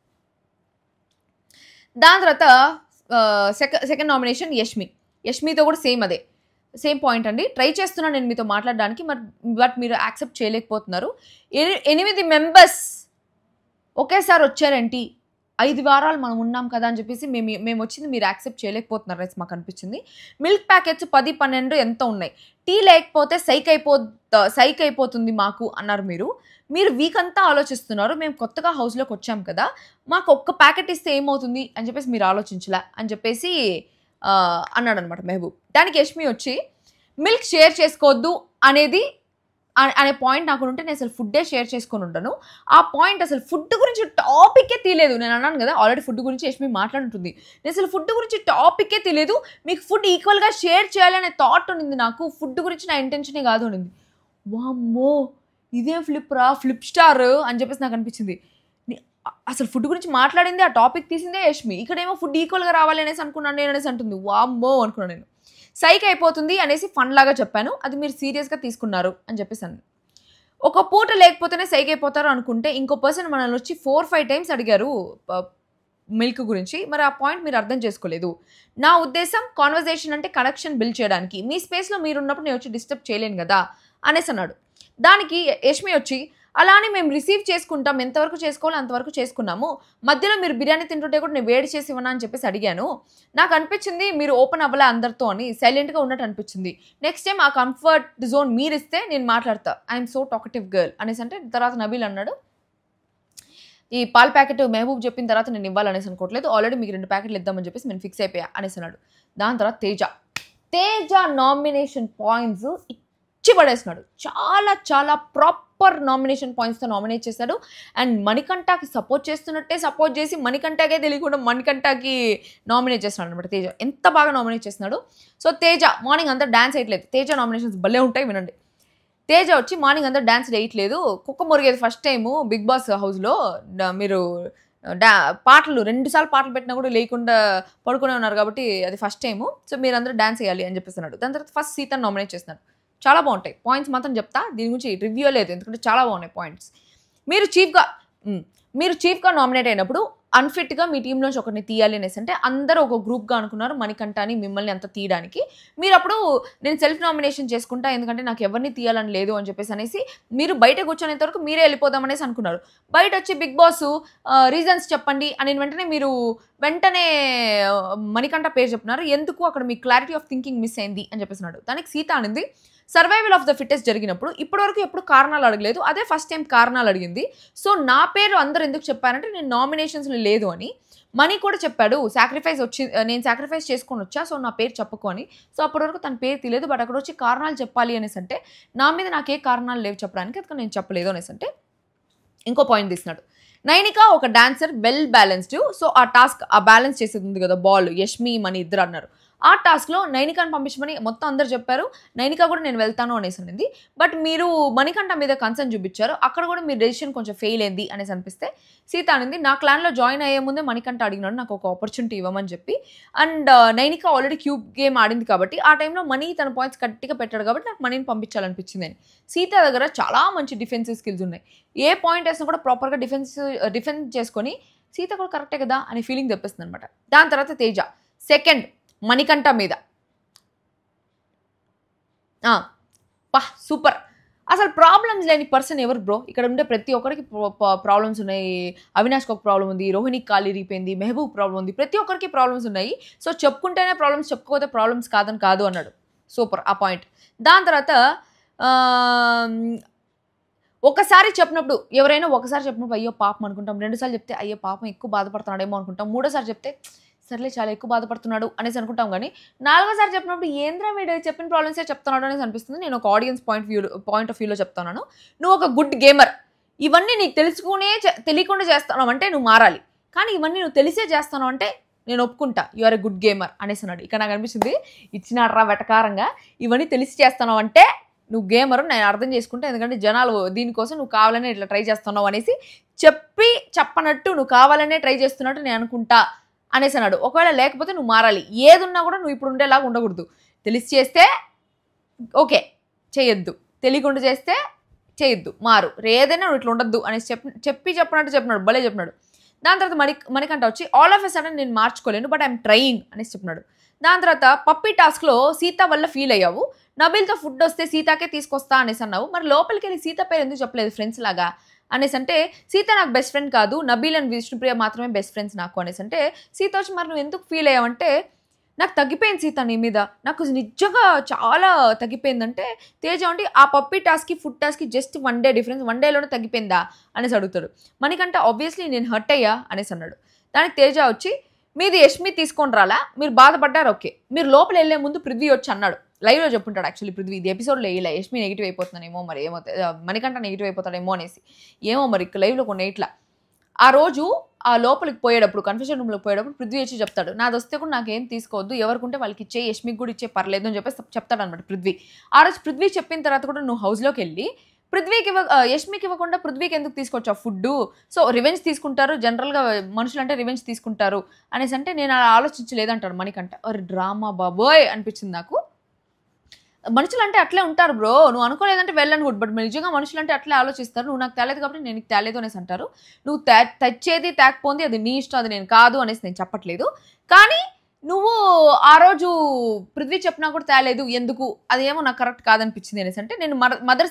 దాని తర్వాత సెకండ్ సెకండ్ నామినేషన్ యష్మి యష్మితో కూడా సేమ్ అదే సేమ్ పాయింట్ అండి ట్రై చేస్తున్నాను నేను మీతో మాట్లాడడానికి మరి బట్ మీరు యాక్సెప్ట్ చేయలేకపోతున్నారు ఎనిమిది మెంబర్స్ ఒకేసారి వచ్చారంటే ఐదు వారాలు మనం ఉన్నాం కదా అని చెప్పేసి మేము మేము వచ్చింది మీరు యాక్సెప్ట్ చేయలేకపోతున్నారు రైస్ మాకు అనిపించింది మిల్క్ ప్యాకెట్స్ పది పన్నెండు ఎంత ఉన్నాయి టీ లేకపోతే సైక్ అయిపో సైక్ అయిపోతుంది మాకు అన్నారు మీరు మీరు వీక్ అంతా ఆలోచిస్తున్నారు మేము కొత్తగా హౌస్లోకి వచ్చాం కదా మాకు ఒక్క ప్యాకెట్ ఇస్తే ఏమవుతుంది అని చెప్పేసి మీరు ఆలోచించలే అని చెప్పేసి అన్నాడు అనమాట మెహబూబ్ దానికి యష్మి వచ్చి మిల్క్ షేర్ చేసుకోవద్దు అనేది అనే పాయింట్ నాకు ఉంటే నేను అసలు ఫుడ్డే షేర్ చేసుకొని ఉంటాను ఆ పాయింట్ అసలు ఫుడ్ గురించి టాపిక్కే తీయలేదు నేను అన్నాను కదా ఆల్రెడీ ఫుడ్ గురించి మీ మాట్లాడుతుంది నేను అసలు ఫుడ్ గురించి టాపిక్కే తెలియదు మీకు ఫుడ్ ఈక్వల్గా షేర్ చేయాలనే థాట్ ఉండింది నాకు ఫుడ్ గురించి నా ఇంటెన్షనే కాదు ఉండింది వామ్మో ఇదే ఫ్లిప్ రా ఫ్లిప్ స్టార్ అని చెప్పేసి నాకు అనిపించింది అసలు ఫుడ్ గురించి మాట్లాడింది ఆ టాపిక్ తీసిందే యష్మి ఇక్కడేమో ఫుడ్ ఈక్వల్గా రావాలి అనేసి అనుకున్నాను నేను అనేసి అంటుంది వామ్మో అనుకున్నాను నేను సైక్ అయిపోతుంది అనేసి ఫండ్ లాగా చెప్పాను అది మీరు సీరియస్గా తీసుకున్నారు అని చెప్పేసి అన్నాను ఒక పూట లేకపోతేనే సైక్ అయిపోతారు అనుకుంటే ఇంకో పర్సన్ మనల్ని వచ్చి ఫోర్ ఫైవ్ టైమ్స్ అడిగారు మిల్క్ గురించి మరి ఆ పాయింట్ మీరు అర్థం చేసుకోలేదు నా ఉద్దేశం కాన్వర్జేషన్ అంటే కనెక్షన్ బిల్డ్ చేయడానికి మీ స్పేస్లో మీరున్నప్పుడు నేను వచ్చి డిస్టర్బ్ చేయలేను కదా అనేసి అన్నాడు దానికి యష్మి వచ్చి అలానే మేము రిసీవ్ చేసుకుంటాం ఎంతవరకు చేసుకోవాలో అంతవరకు చేసుకున్నాము మధ్యలో మీరు బిర్యానీ తింటుంటే కూడా నేను వేడి చేసి ఇవ్వనా అని చెప్పేసి అడిగాను నాకు అనిపించింది మీరు ఓపెన్ అవ్వలే అందరితో అని సైలెంట్గా ఉన్నట్టు అనిపించింది నెక్స్ట్ టైం ఆ కంఫర్ట్ జోన్ మీరు ఇస్తే నేను మాట్లాడతా ఐఎమ్ సో టాకటివ్ గర్ల్ అనేసి అంటే తర్వాత నబీల్ అన్నాడు ఈ పాల ప్యాకెట్ మెహబూబ్ చెప్పిన తర్వాత నేను ఇవ్వాలనేసి అనుకోవట్లేదు ఆల్రెడీ మీకు రెండు ప్యాకెట్లు ఇద్దామని చెప్పేసి నేను ఫిక్స్ అయిపోయా అనేసి అన్నాడు దాని తర్వాత తేజ తేజ నామినేషన్ పాయింట్స్ ఇచ్చి పడేసినాడు చాలా చాలా ప్రాపర్ సూపర్ నామినేషన్ పాయింట్స్తో నామినేట్ చేశాడు అండ్ మణికంఠకి సపోర్ట్ చేస్తున్నట్టే సపోర్ట్ చేసి మణికంఠకే తెలియకుండా మణికంఠకి నామినేట్ చేస్తున్నాడు అనమాట తేజ ఎంత బాగా నామినేట్ చేస్తున్నాడు సో తేజ మార్నింగ్ అంతా డ్యాన్స్ వేయట్లేదు తేజ నామినేషన్స్ భలే ఉంటాయి వినండి తేజ వచ్చి మార్నింగ్ అంతా డ్యాన్స్ వేయట్లేదు కుక్క మురిగేది ఫస్ట్ టైము బిగ్ బాస్ హౌస్లో మీరు డా పాటలు రెండుసార్లు పాటలు పెట్టినా కూడా లేకుండా పడుకునే ఉన్నారు కాబట్టి అది ఫస్ట్ టైము సో అందరూ డ్యాన్స్ వేయాలి అని చెప్పేస్తున్నాడు దాని తర్వాత ఫస్ట్ సీతను నామినేట్ చేస్తున్నాడు చాలా బాగుంటాయి పాయింట్స్ మాత్రం చెప్తా దీని గురించి రివ్యూ లేదు ఎందుకంటే చాలా బాగున్నాయి పాయింట్స్ మీరు చీఫ్గా మీరు చీఫ్గా నామినేట్ అయినప్పుడు అన్ఫిట్గా మీ టీంలోంచి ఒకరిని తీయాలి అనేసి అంటే అందరూ ఒక గ్రూప్గా అనుకున్నారు అని మిమ్మల్ని అంత తీయడానికి మీరు అప్పుడు నేను సెల్ఫ్ నామినేషన్ చేసుకుంటా ఎందుకంటే నాకు ఎవరిని తీయాలని లేదు అని చెప్పేసి అనేసి మీరు బయట కూర్చునేంత వరకు మీరే వెళ్ళిపోదామనేసి అనుకున్నారు బయట వచ్చి బిగ్ బాస్ రీజన్స్ చెప్పండి అని వెంటనే మీరు వెంటనే మణికంఠ పేరు చెప్పినారు ఎందుకు అక్కడ మీ క్లారిటీ ఆఫ్ థింకింగ్ మిస్ అయింది అని చెప్పేసినాడు దానికి సీత అనింది సర్వైవల్ ఆఫ్ ద ఫిట్నెస్ జరిగినప్పుడు ఇప్పటివరకు ఎప్పుడు కారణాలు అడగలేదు అదే ఫస్ట్ టైం కారణాలు అడిగింది సో నా పేరు అందరు ఎందుకు చెప్పారంటే నేను నామినేషన్స్ లేదు అని మనీ కూడా చెప్పాడు సాక్రిఫైస్ వచ్చి నేను సాక్రిఫైస్ చేసుకొని వచ్చా సో నా పేరు చెప్పుకొని సో అప్పటి వరకు తన పేరు తెలియదు బట్ అక్కడ వచ్చి కారణాలు చెప్పాలి అనేసి అంటే నా మీద నాకే కారణాలు లేవు చెప్పడానికి అందుకని నేను చెప్పలేదు అనేసి అంటే ఇంకో పాయింట్ తీసినాడు నైనిక ఒక డాన్సర్ వెల్ బ్యాలెన్స్డ్ సో ఆ టాస్క్ ఆ బ్యాలెన్స్ చేసేది ఉంది కదా బాల్ యష్మి మనీ ఇద్దరు అన్నారు ఆ టాస్క్లో నైనికాని పంపించమని మొత్తం అందరు చెప్పారు నైనికా కూడా నేను వెళ్తాను అనేసి అనింది బట్ మీరు మణికంఠ మీద కన్సర్న్ చూపించారు అక్కడ కూడా మీరు డెసిషన్ కొంచెం ఫెయిల్ అయింది అనేసి అనిపిస్తే సీత అనింది నా క్లాన్లో జాయిన్ అయ్యే ముందే మణికంఠ అడిగినాడు నాకు ఒక ఆపర్చునిటీ ఇవ్వమని చెప్పి and uh, Nainika already cube game ఆడింది కాబట్టి ఆ టైంలో మనీ తన పాయింట్స్ కరెక్ట్గా పెట్టాడు కాబట్టి నాకు మనీని పంపించాలనిపించింది అని సీత దగ్గర చాలా మంచి డిఫెన్సివ్ స్కిల్స్ ఉన్నాయి ఏ పాయింట్ వేసినా కూడా ప్రాపర్గా డిఫెన్స్ డిఫెన్స్ చేసుకొని సీత కూడా కరెక్టే కదా అనే ఫీలింగ్ తెప్పిస్తుంది అనమాట దాని తర్వాత తేజ సెకండ్ మణికంఠ మీద పా సూపర్ అసలు ప్రాబ్లమ్స్ లేని పర్సన్ ఎవరు బ్రో ఇక్కడ ఉండే ప్రతి ఒక్కరికి ప్రాబ్లమ్స్ ఉన్నాయి అవినాష్కి ఒక ప్రాబ్లం ఉంది రోహిణి కాలు రీపోయింది మెహబూబ్ ప్రాబ్లం ఉంది ప్రతి ఒక్కరికి ప్రాబ్లమ్స్ ఉన్నాయి సో చెప్పుకుంటేనే ప్రాబ్లమ్స్ చెప్పుకోకపోతే ప్రాబ్లమ్స్ కాదని కాదు అన్నాడు సూపర్ ఆ పాయింట్ దాని తర్వాత ఒకసారి చెప్పినప్పుడు ఎవరైనా ఒకసారి చెప్పినప్పుడు అయ్యో పాపం అనుకుంటాం రెండుసార్లు చెప్తే అయ్యో పాపం ఎక్కువ బాధపడుతున్నాడేమో అనుకుంటాం మూడోసారి చెప్తే సర్లే చాలా ఎక్కువ బాధపడుతున్నాడు అనేసి అనుకుంటాం కానీ నాలుగోసారి చెప్పినప్పుడు ఏంద్రా వీడు చెప్పిన ప్రాబ్లమ్సే చెప్తున్నాడు అనేసి అనిపిస్తుంది నేను ఒక audience point view point of వ్యూలో చెప్తున్నాను నువ్వు ఒక గుడ్ గేమర్ ఇవన్నీ నీకు తెలుసుకునే తెలియకుండా చేస్తున్నావు అంటే నువ్వు మారాలి కానీ ఇవన్నీ నువ్వు తెలిసే చేస్తాను అంటే నేను ఒప్పుకుంటా you are a good gamer అనేసి అన్నాడు ఇక నాకు అనిపించింది రా వెటకారంగా ఇవన్నీ తెలిసి చేస్తాను అంటే నువ్వు గేమర్ నేను అర్థం చేసుకుంటా ఎందుకంటే జనాలు దీనికోసం నువ్వు కావాలనే ఇట్లా ట్రై చేస్తున్నావు అనేసి చెప్పి చెప్పనట్టు నువ్వు కావాలనే ట్రై చేస్తున్నట్టు నేను అనుకుంటా అనేసి అన్నాడు ఒకవేళ లేకపోతే నువ్వు మారాలి ఏది ఉన్నా కూడా నువ్వు ఇప్పుడు ఉండేలాగా ఉండకూడదు తెలిసి చేస్తే ఓకే చేయొద్దు తెలియకుండా చేస్తే చేయొద్దు మారు ఏదైనా నువ్వు ఇట్లా ఉండొద్దు అనేసి చెప్ చెప్పి చెప్పినట్టు చెప్పినాడు భలే చెప్పినాడు దాని తర్వాత మణి మణికంట వచ్చి ఆల్ ఆఫ్ ఎ సడన్ నేను మార్చుకోలేను బట్ ఐఎమ్ ట్రయింగ్ అనేసి చెప్పినాడు దాని తర్వాత పప్పీ టాస్క్లో సీత వల్ల ఫీల్ అయ్యావు నబీల్తో ఫుడ్ వస్తే సీతాకే తీసుకొస్తా అనేసి అన్నావు మరి లోపలికి వెళ్ళి సీత పేరు ఎందుకు చెప్పలేదు ఫ్రెండ్స్ లాగా అనేసి అంటే సీత నాకు బెస్ట్ ఫ్రెండ్ కాదు నబీల్ అండ్ విష్ణుప్రియ మాత్రమే బెస్ట్ ఫ్రెండ్స్ నాకు అనేసి అంటే సీత వచ్చి మరి నువ్వు ఎందుకు ఫీల్ అయ్యావంటే నాకు తగ్గిపోయింది సీత నీ మీద నాకు నిజంగా చాలా తగ్గిపోయిందంటే తేజ ఉండి ఆ పప్పి టాస్కి ఫుడ్ టాస్కి just one day difference one డేలోనే తగ్గిపోయిందా అనేసి అడుగుతాడు మనకంటే ఆబ్వియస్లీ నేను హర్ట్ అయ్యా అనేసి అన్నాడు దానికి తేజ వచ్చి మీది యష్మి తీసుకొని రాలా మీరు బాధపడ్డారు ఓకే మీరు లోపల వెళ్లే ముందు పృథ్వీ వచ్చి అన్నాడు లైవ్లో చెప్పుంటాడు యాక్చువల్లీ పృథ్వీ ఇది ఎపిసోడ్లో వేయలే యష్మి నెగిటివ్ అయిపోతున్నానేమో మరి ఏమో మణికంట నెగిటివ్ అయిపోతాడేమో అనేసి ఏమో మరి లైవ్లో కొన్ని ఇట్లా ఆ రోజు ఆ లోపలికి పోయేటప్పుడు కన్ఫ్యూషన్ రూమ్లోకి పోయేటప్పుడు పృథ్వీ వచ్చి చెప్తాడు నాది వస్తే కూడా ఏం తీసుకోవద్దు ఎవరికుంటే వాళ్ళకి ఇచ్చే యష్మికి కూడా ఇచ్చే పర్లేదు అని చెప్పేసి చెప్తాడు అనమాట పృథ్వీ ఆ రోజు పృథ్వీ చెప్పిన తర్వాత కూడా నువ్వు హౌస్లోకి వెళ్ళి పృథ్వీకి ఇవ్వ యష్మికి ఇవ్వకుండా పృథ్వీకి ఎందుకు ఆ ఫుడ్ సో రివెంజ్ తీసుకుంటారు జనరల్గా మనుషులు అంటే రివెంజ్ తీసుకుంటారు అనేసి అంటే నేను అలా అంటారు మణికంట అరే డ్రామా బాబోయ్ అనిపించింది నాకు మనుషులు అంటే అట్లే ఉంటారు బ్రో నువ్వు అనుకోలేదంటే వెళ్ళను కూడా బట్ నిజంగా మనుషులు అంటే అట్లే ఆలోచిస్తారు నువ్వు నాకు తేలేదు కాబట్టి నేను తేలేదు అనేసి అంటారు నువ్వు తెచ్చేది తేకపోంది అది నీ ఇష్టం అది నేను కాదు అనేసి నేను చెప్పట్లేదు కానీ నువ్వు ఆ రోజు పృథ్వీ చెప్పినా కూడా తేలేదు ఎందుకు అదేమో నాకు కరెక్ట్ కాదనిపించింది అనేసి అంటే నేను మదర్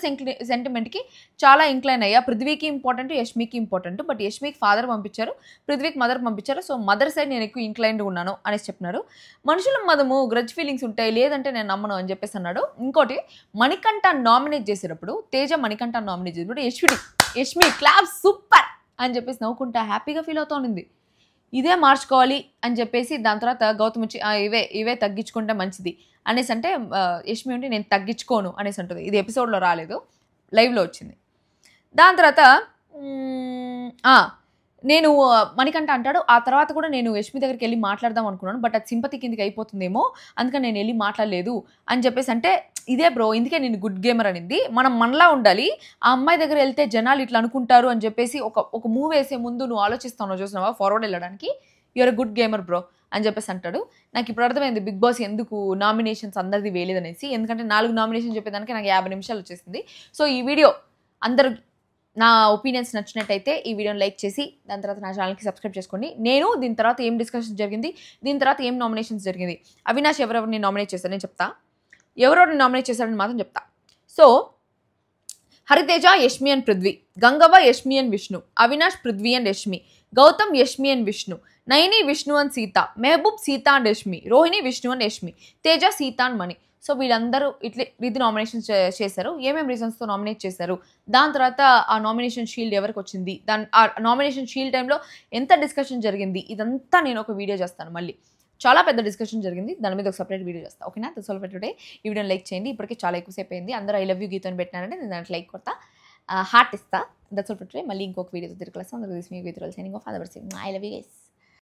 సెంటిమెంట్కి చాలా ఇంక్లైన్ అయ్యా పృథ్వీకి ఇంపార్టెంట్ యష్మికి ఇంపార్టెంట్ బట్ యష్మికి ఫాదర్ పంపించారు పృథ్వీకి మదర్ పంపించారు సో మదర్ సైడ్ నేను ఎక్కువ ఇంక్లైన్డ్ ఉన్నాను అనేసి చెప్పినారు మనుషుల మదము గ్రజ్ ఫీలింగ్స్ ఉంటాయి లేదంటే నేను నమ్మను అని చెప్పేసి అన్నాడు ఇంకోటి మణికంఠ నామినేట్ చేసేటప్పుడు తేజ మణికంఠ నామినేట్ చేసినప్పుడు యష్మి యష్మి క్లాబ్ సూపర్ అని చెప్పేసి నవ్వుకుంటా హ్యాపీగా ఫీల్ అవుతా ఉంది ఇదే మార్చుకోవాలి అని చెప్పేసి దాని తర్వాత గౌతమ్ వచ్చి ఇవే ఇవే తగ్గించుకుంటే మంచిది అనేసి అంటే యష్మి ఉండి నేను తగ్గించుకోను అనేసి ఉంటుంది ఇది ఎపిసోడ్లో రాలేదు లైవ్లో వచ్చింది దాని తర్వాత నేను మణికంట అంటాడు ఆ తర్వాత కూడా నేను యష్మి దగ్గరికి వెళ్ళి మాట్లాడదాం అనుకున్నాను బట్ అది సింపతి కిందికి అయిపోతుందేమో అందుకని నేను వెళ్ళి మాట్లాడలేదు అని చెప్పేసి అంటే ఇదే బ్రో ఇందుకే నేను గుడ్ గేమర్ అనింది మనం మనలా ఉండాలి ఆ అమ్మాయి దగ్గర వెళ్తే జనాలు ఇట్లా అనుకుంటారు అని చెప్పేసి ఒక ఒక మూవ్ వేసే ముందు నువ్వు ఆలోచిస్తావు చూసినావా ఫార్వర్డ్ వెళ్ళడానికి యువర్ గుడ్ గేమర్ బ్రో అని చెప్పేసి అంటాడు నాకు ఇప్పుడు అర్థమైంది బిగ్ బాస్ ఎందుకు నామినేషన్స్ అందరిది వేయలేదనేసి ఎందుకంటే నాలుగు నామినేషన్ చెప్పేదానికి నాకు యాభై నిమిషాలు వచ్చేసింది సో ఈ వీడియో అందరు నా ఒపీనియన్స్ నచ్చినట్టయితే ఈ వీడియోని లైక్ చేసి దాని తర్వాత నా ఛానల్కి సబ్స్క్రైబ్ చేసుకోండి నేను దీని తర్వాత ఏం డిస్కషన్ జరిగింది దీని తర్వాత ఏం నామినేషన్స్ జరిగింది అవినాష్ ఎవరెవరిని నామినేట్ చేస్తారని చెప్తాను ఎవరెవరు నామినేట్ చేశారని మాత్రం చెప్తా so Hariteja Yashmi and Prithvi Gangavva Yashmi and Vishnu Avinash Prithvi and Yashmi Gautam Yashmi and Vishnu Nayani Vishnu and Seetha Mehboob Seetha and Yashmi Rohini Vishnu and Yashmi Teja Seetha and Mani so వీళ్ళందరూ ఇట్లే రీతి నామినేషన్ చేశారు ఏమేమి రీజన్స్తో నామినేట్ చేశారు దాని తర్వాత ఆ నామినేషన్ షీల్డ్ ఎవరికి వచ్చింది దాని ఆ నామినేషన్ షీల్డ్ టైంలో ఎంత డిస్కషన్ జరిగింది ఇదంతా నేను ఒక వీడియో చేస్తాను మళ్ళీ చాలా పెద్ద డిస్కషన్ జరిగింది దాని మీద ఒక సపరేట్ వీడియో చేస్తాను ఓకేనా దస్ ఆల్ ఫర్ టుడే ఈ వీడియోని లైక్ చేయండి ఇప్పటికే చాలా ఎక్కువసేపు అయింది అందరూ ఐ లవ్ యూ గీతని పెట్టినారంటే నేను దాంట్లో లైక్ కొడతా హార్ట్ ఇస్తా దట్స్ ఆల్ ఫర్ టుడే మళ్ళీ ఇంకొక వీడియో తిరిగి కలుస్తాం అందరూ గీతలు signing off other I love you guys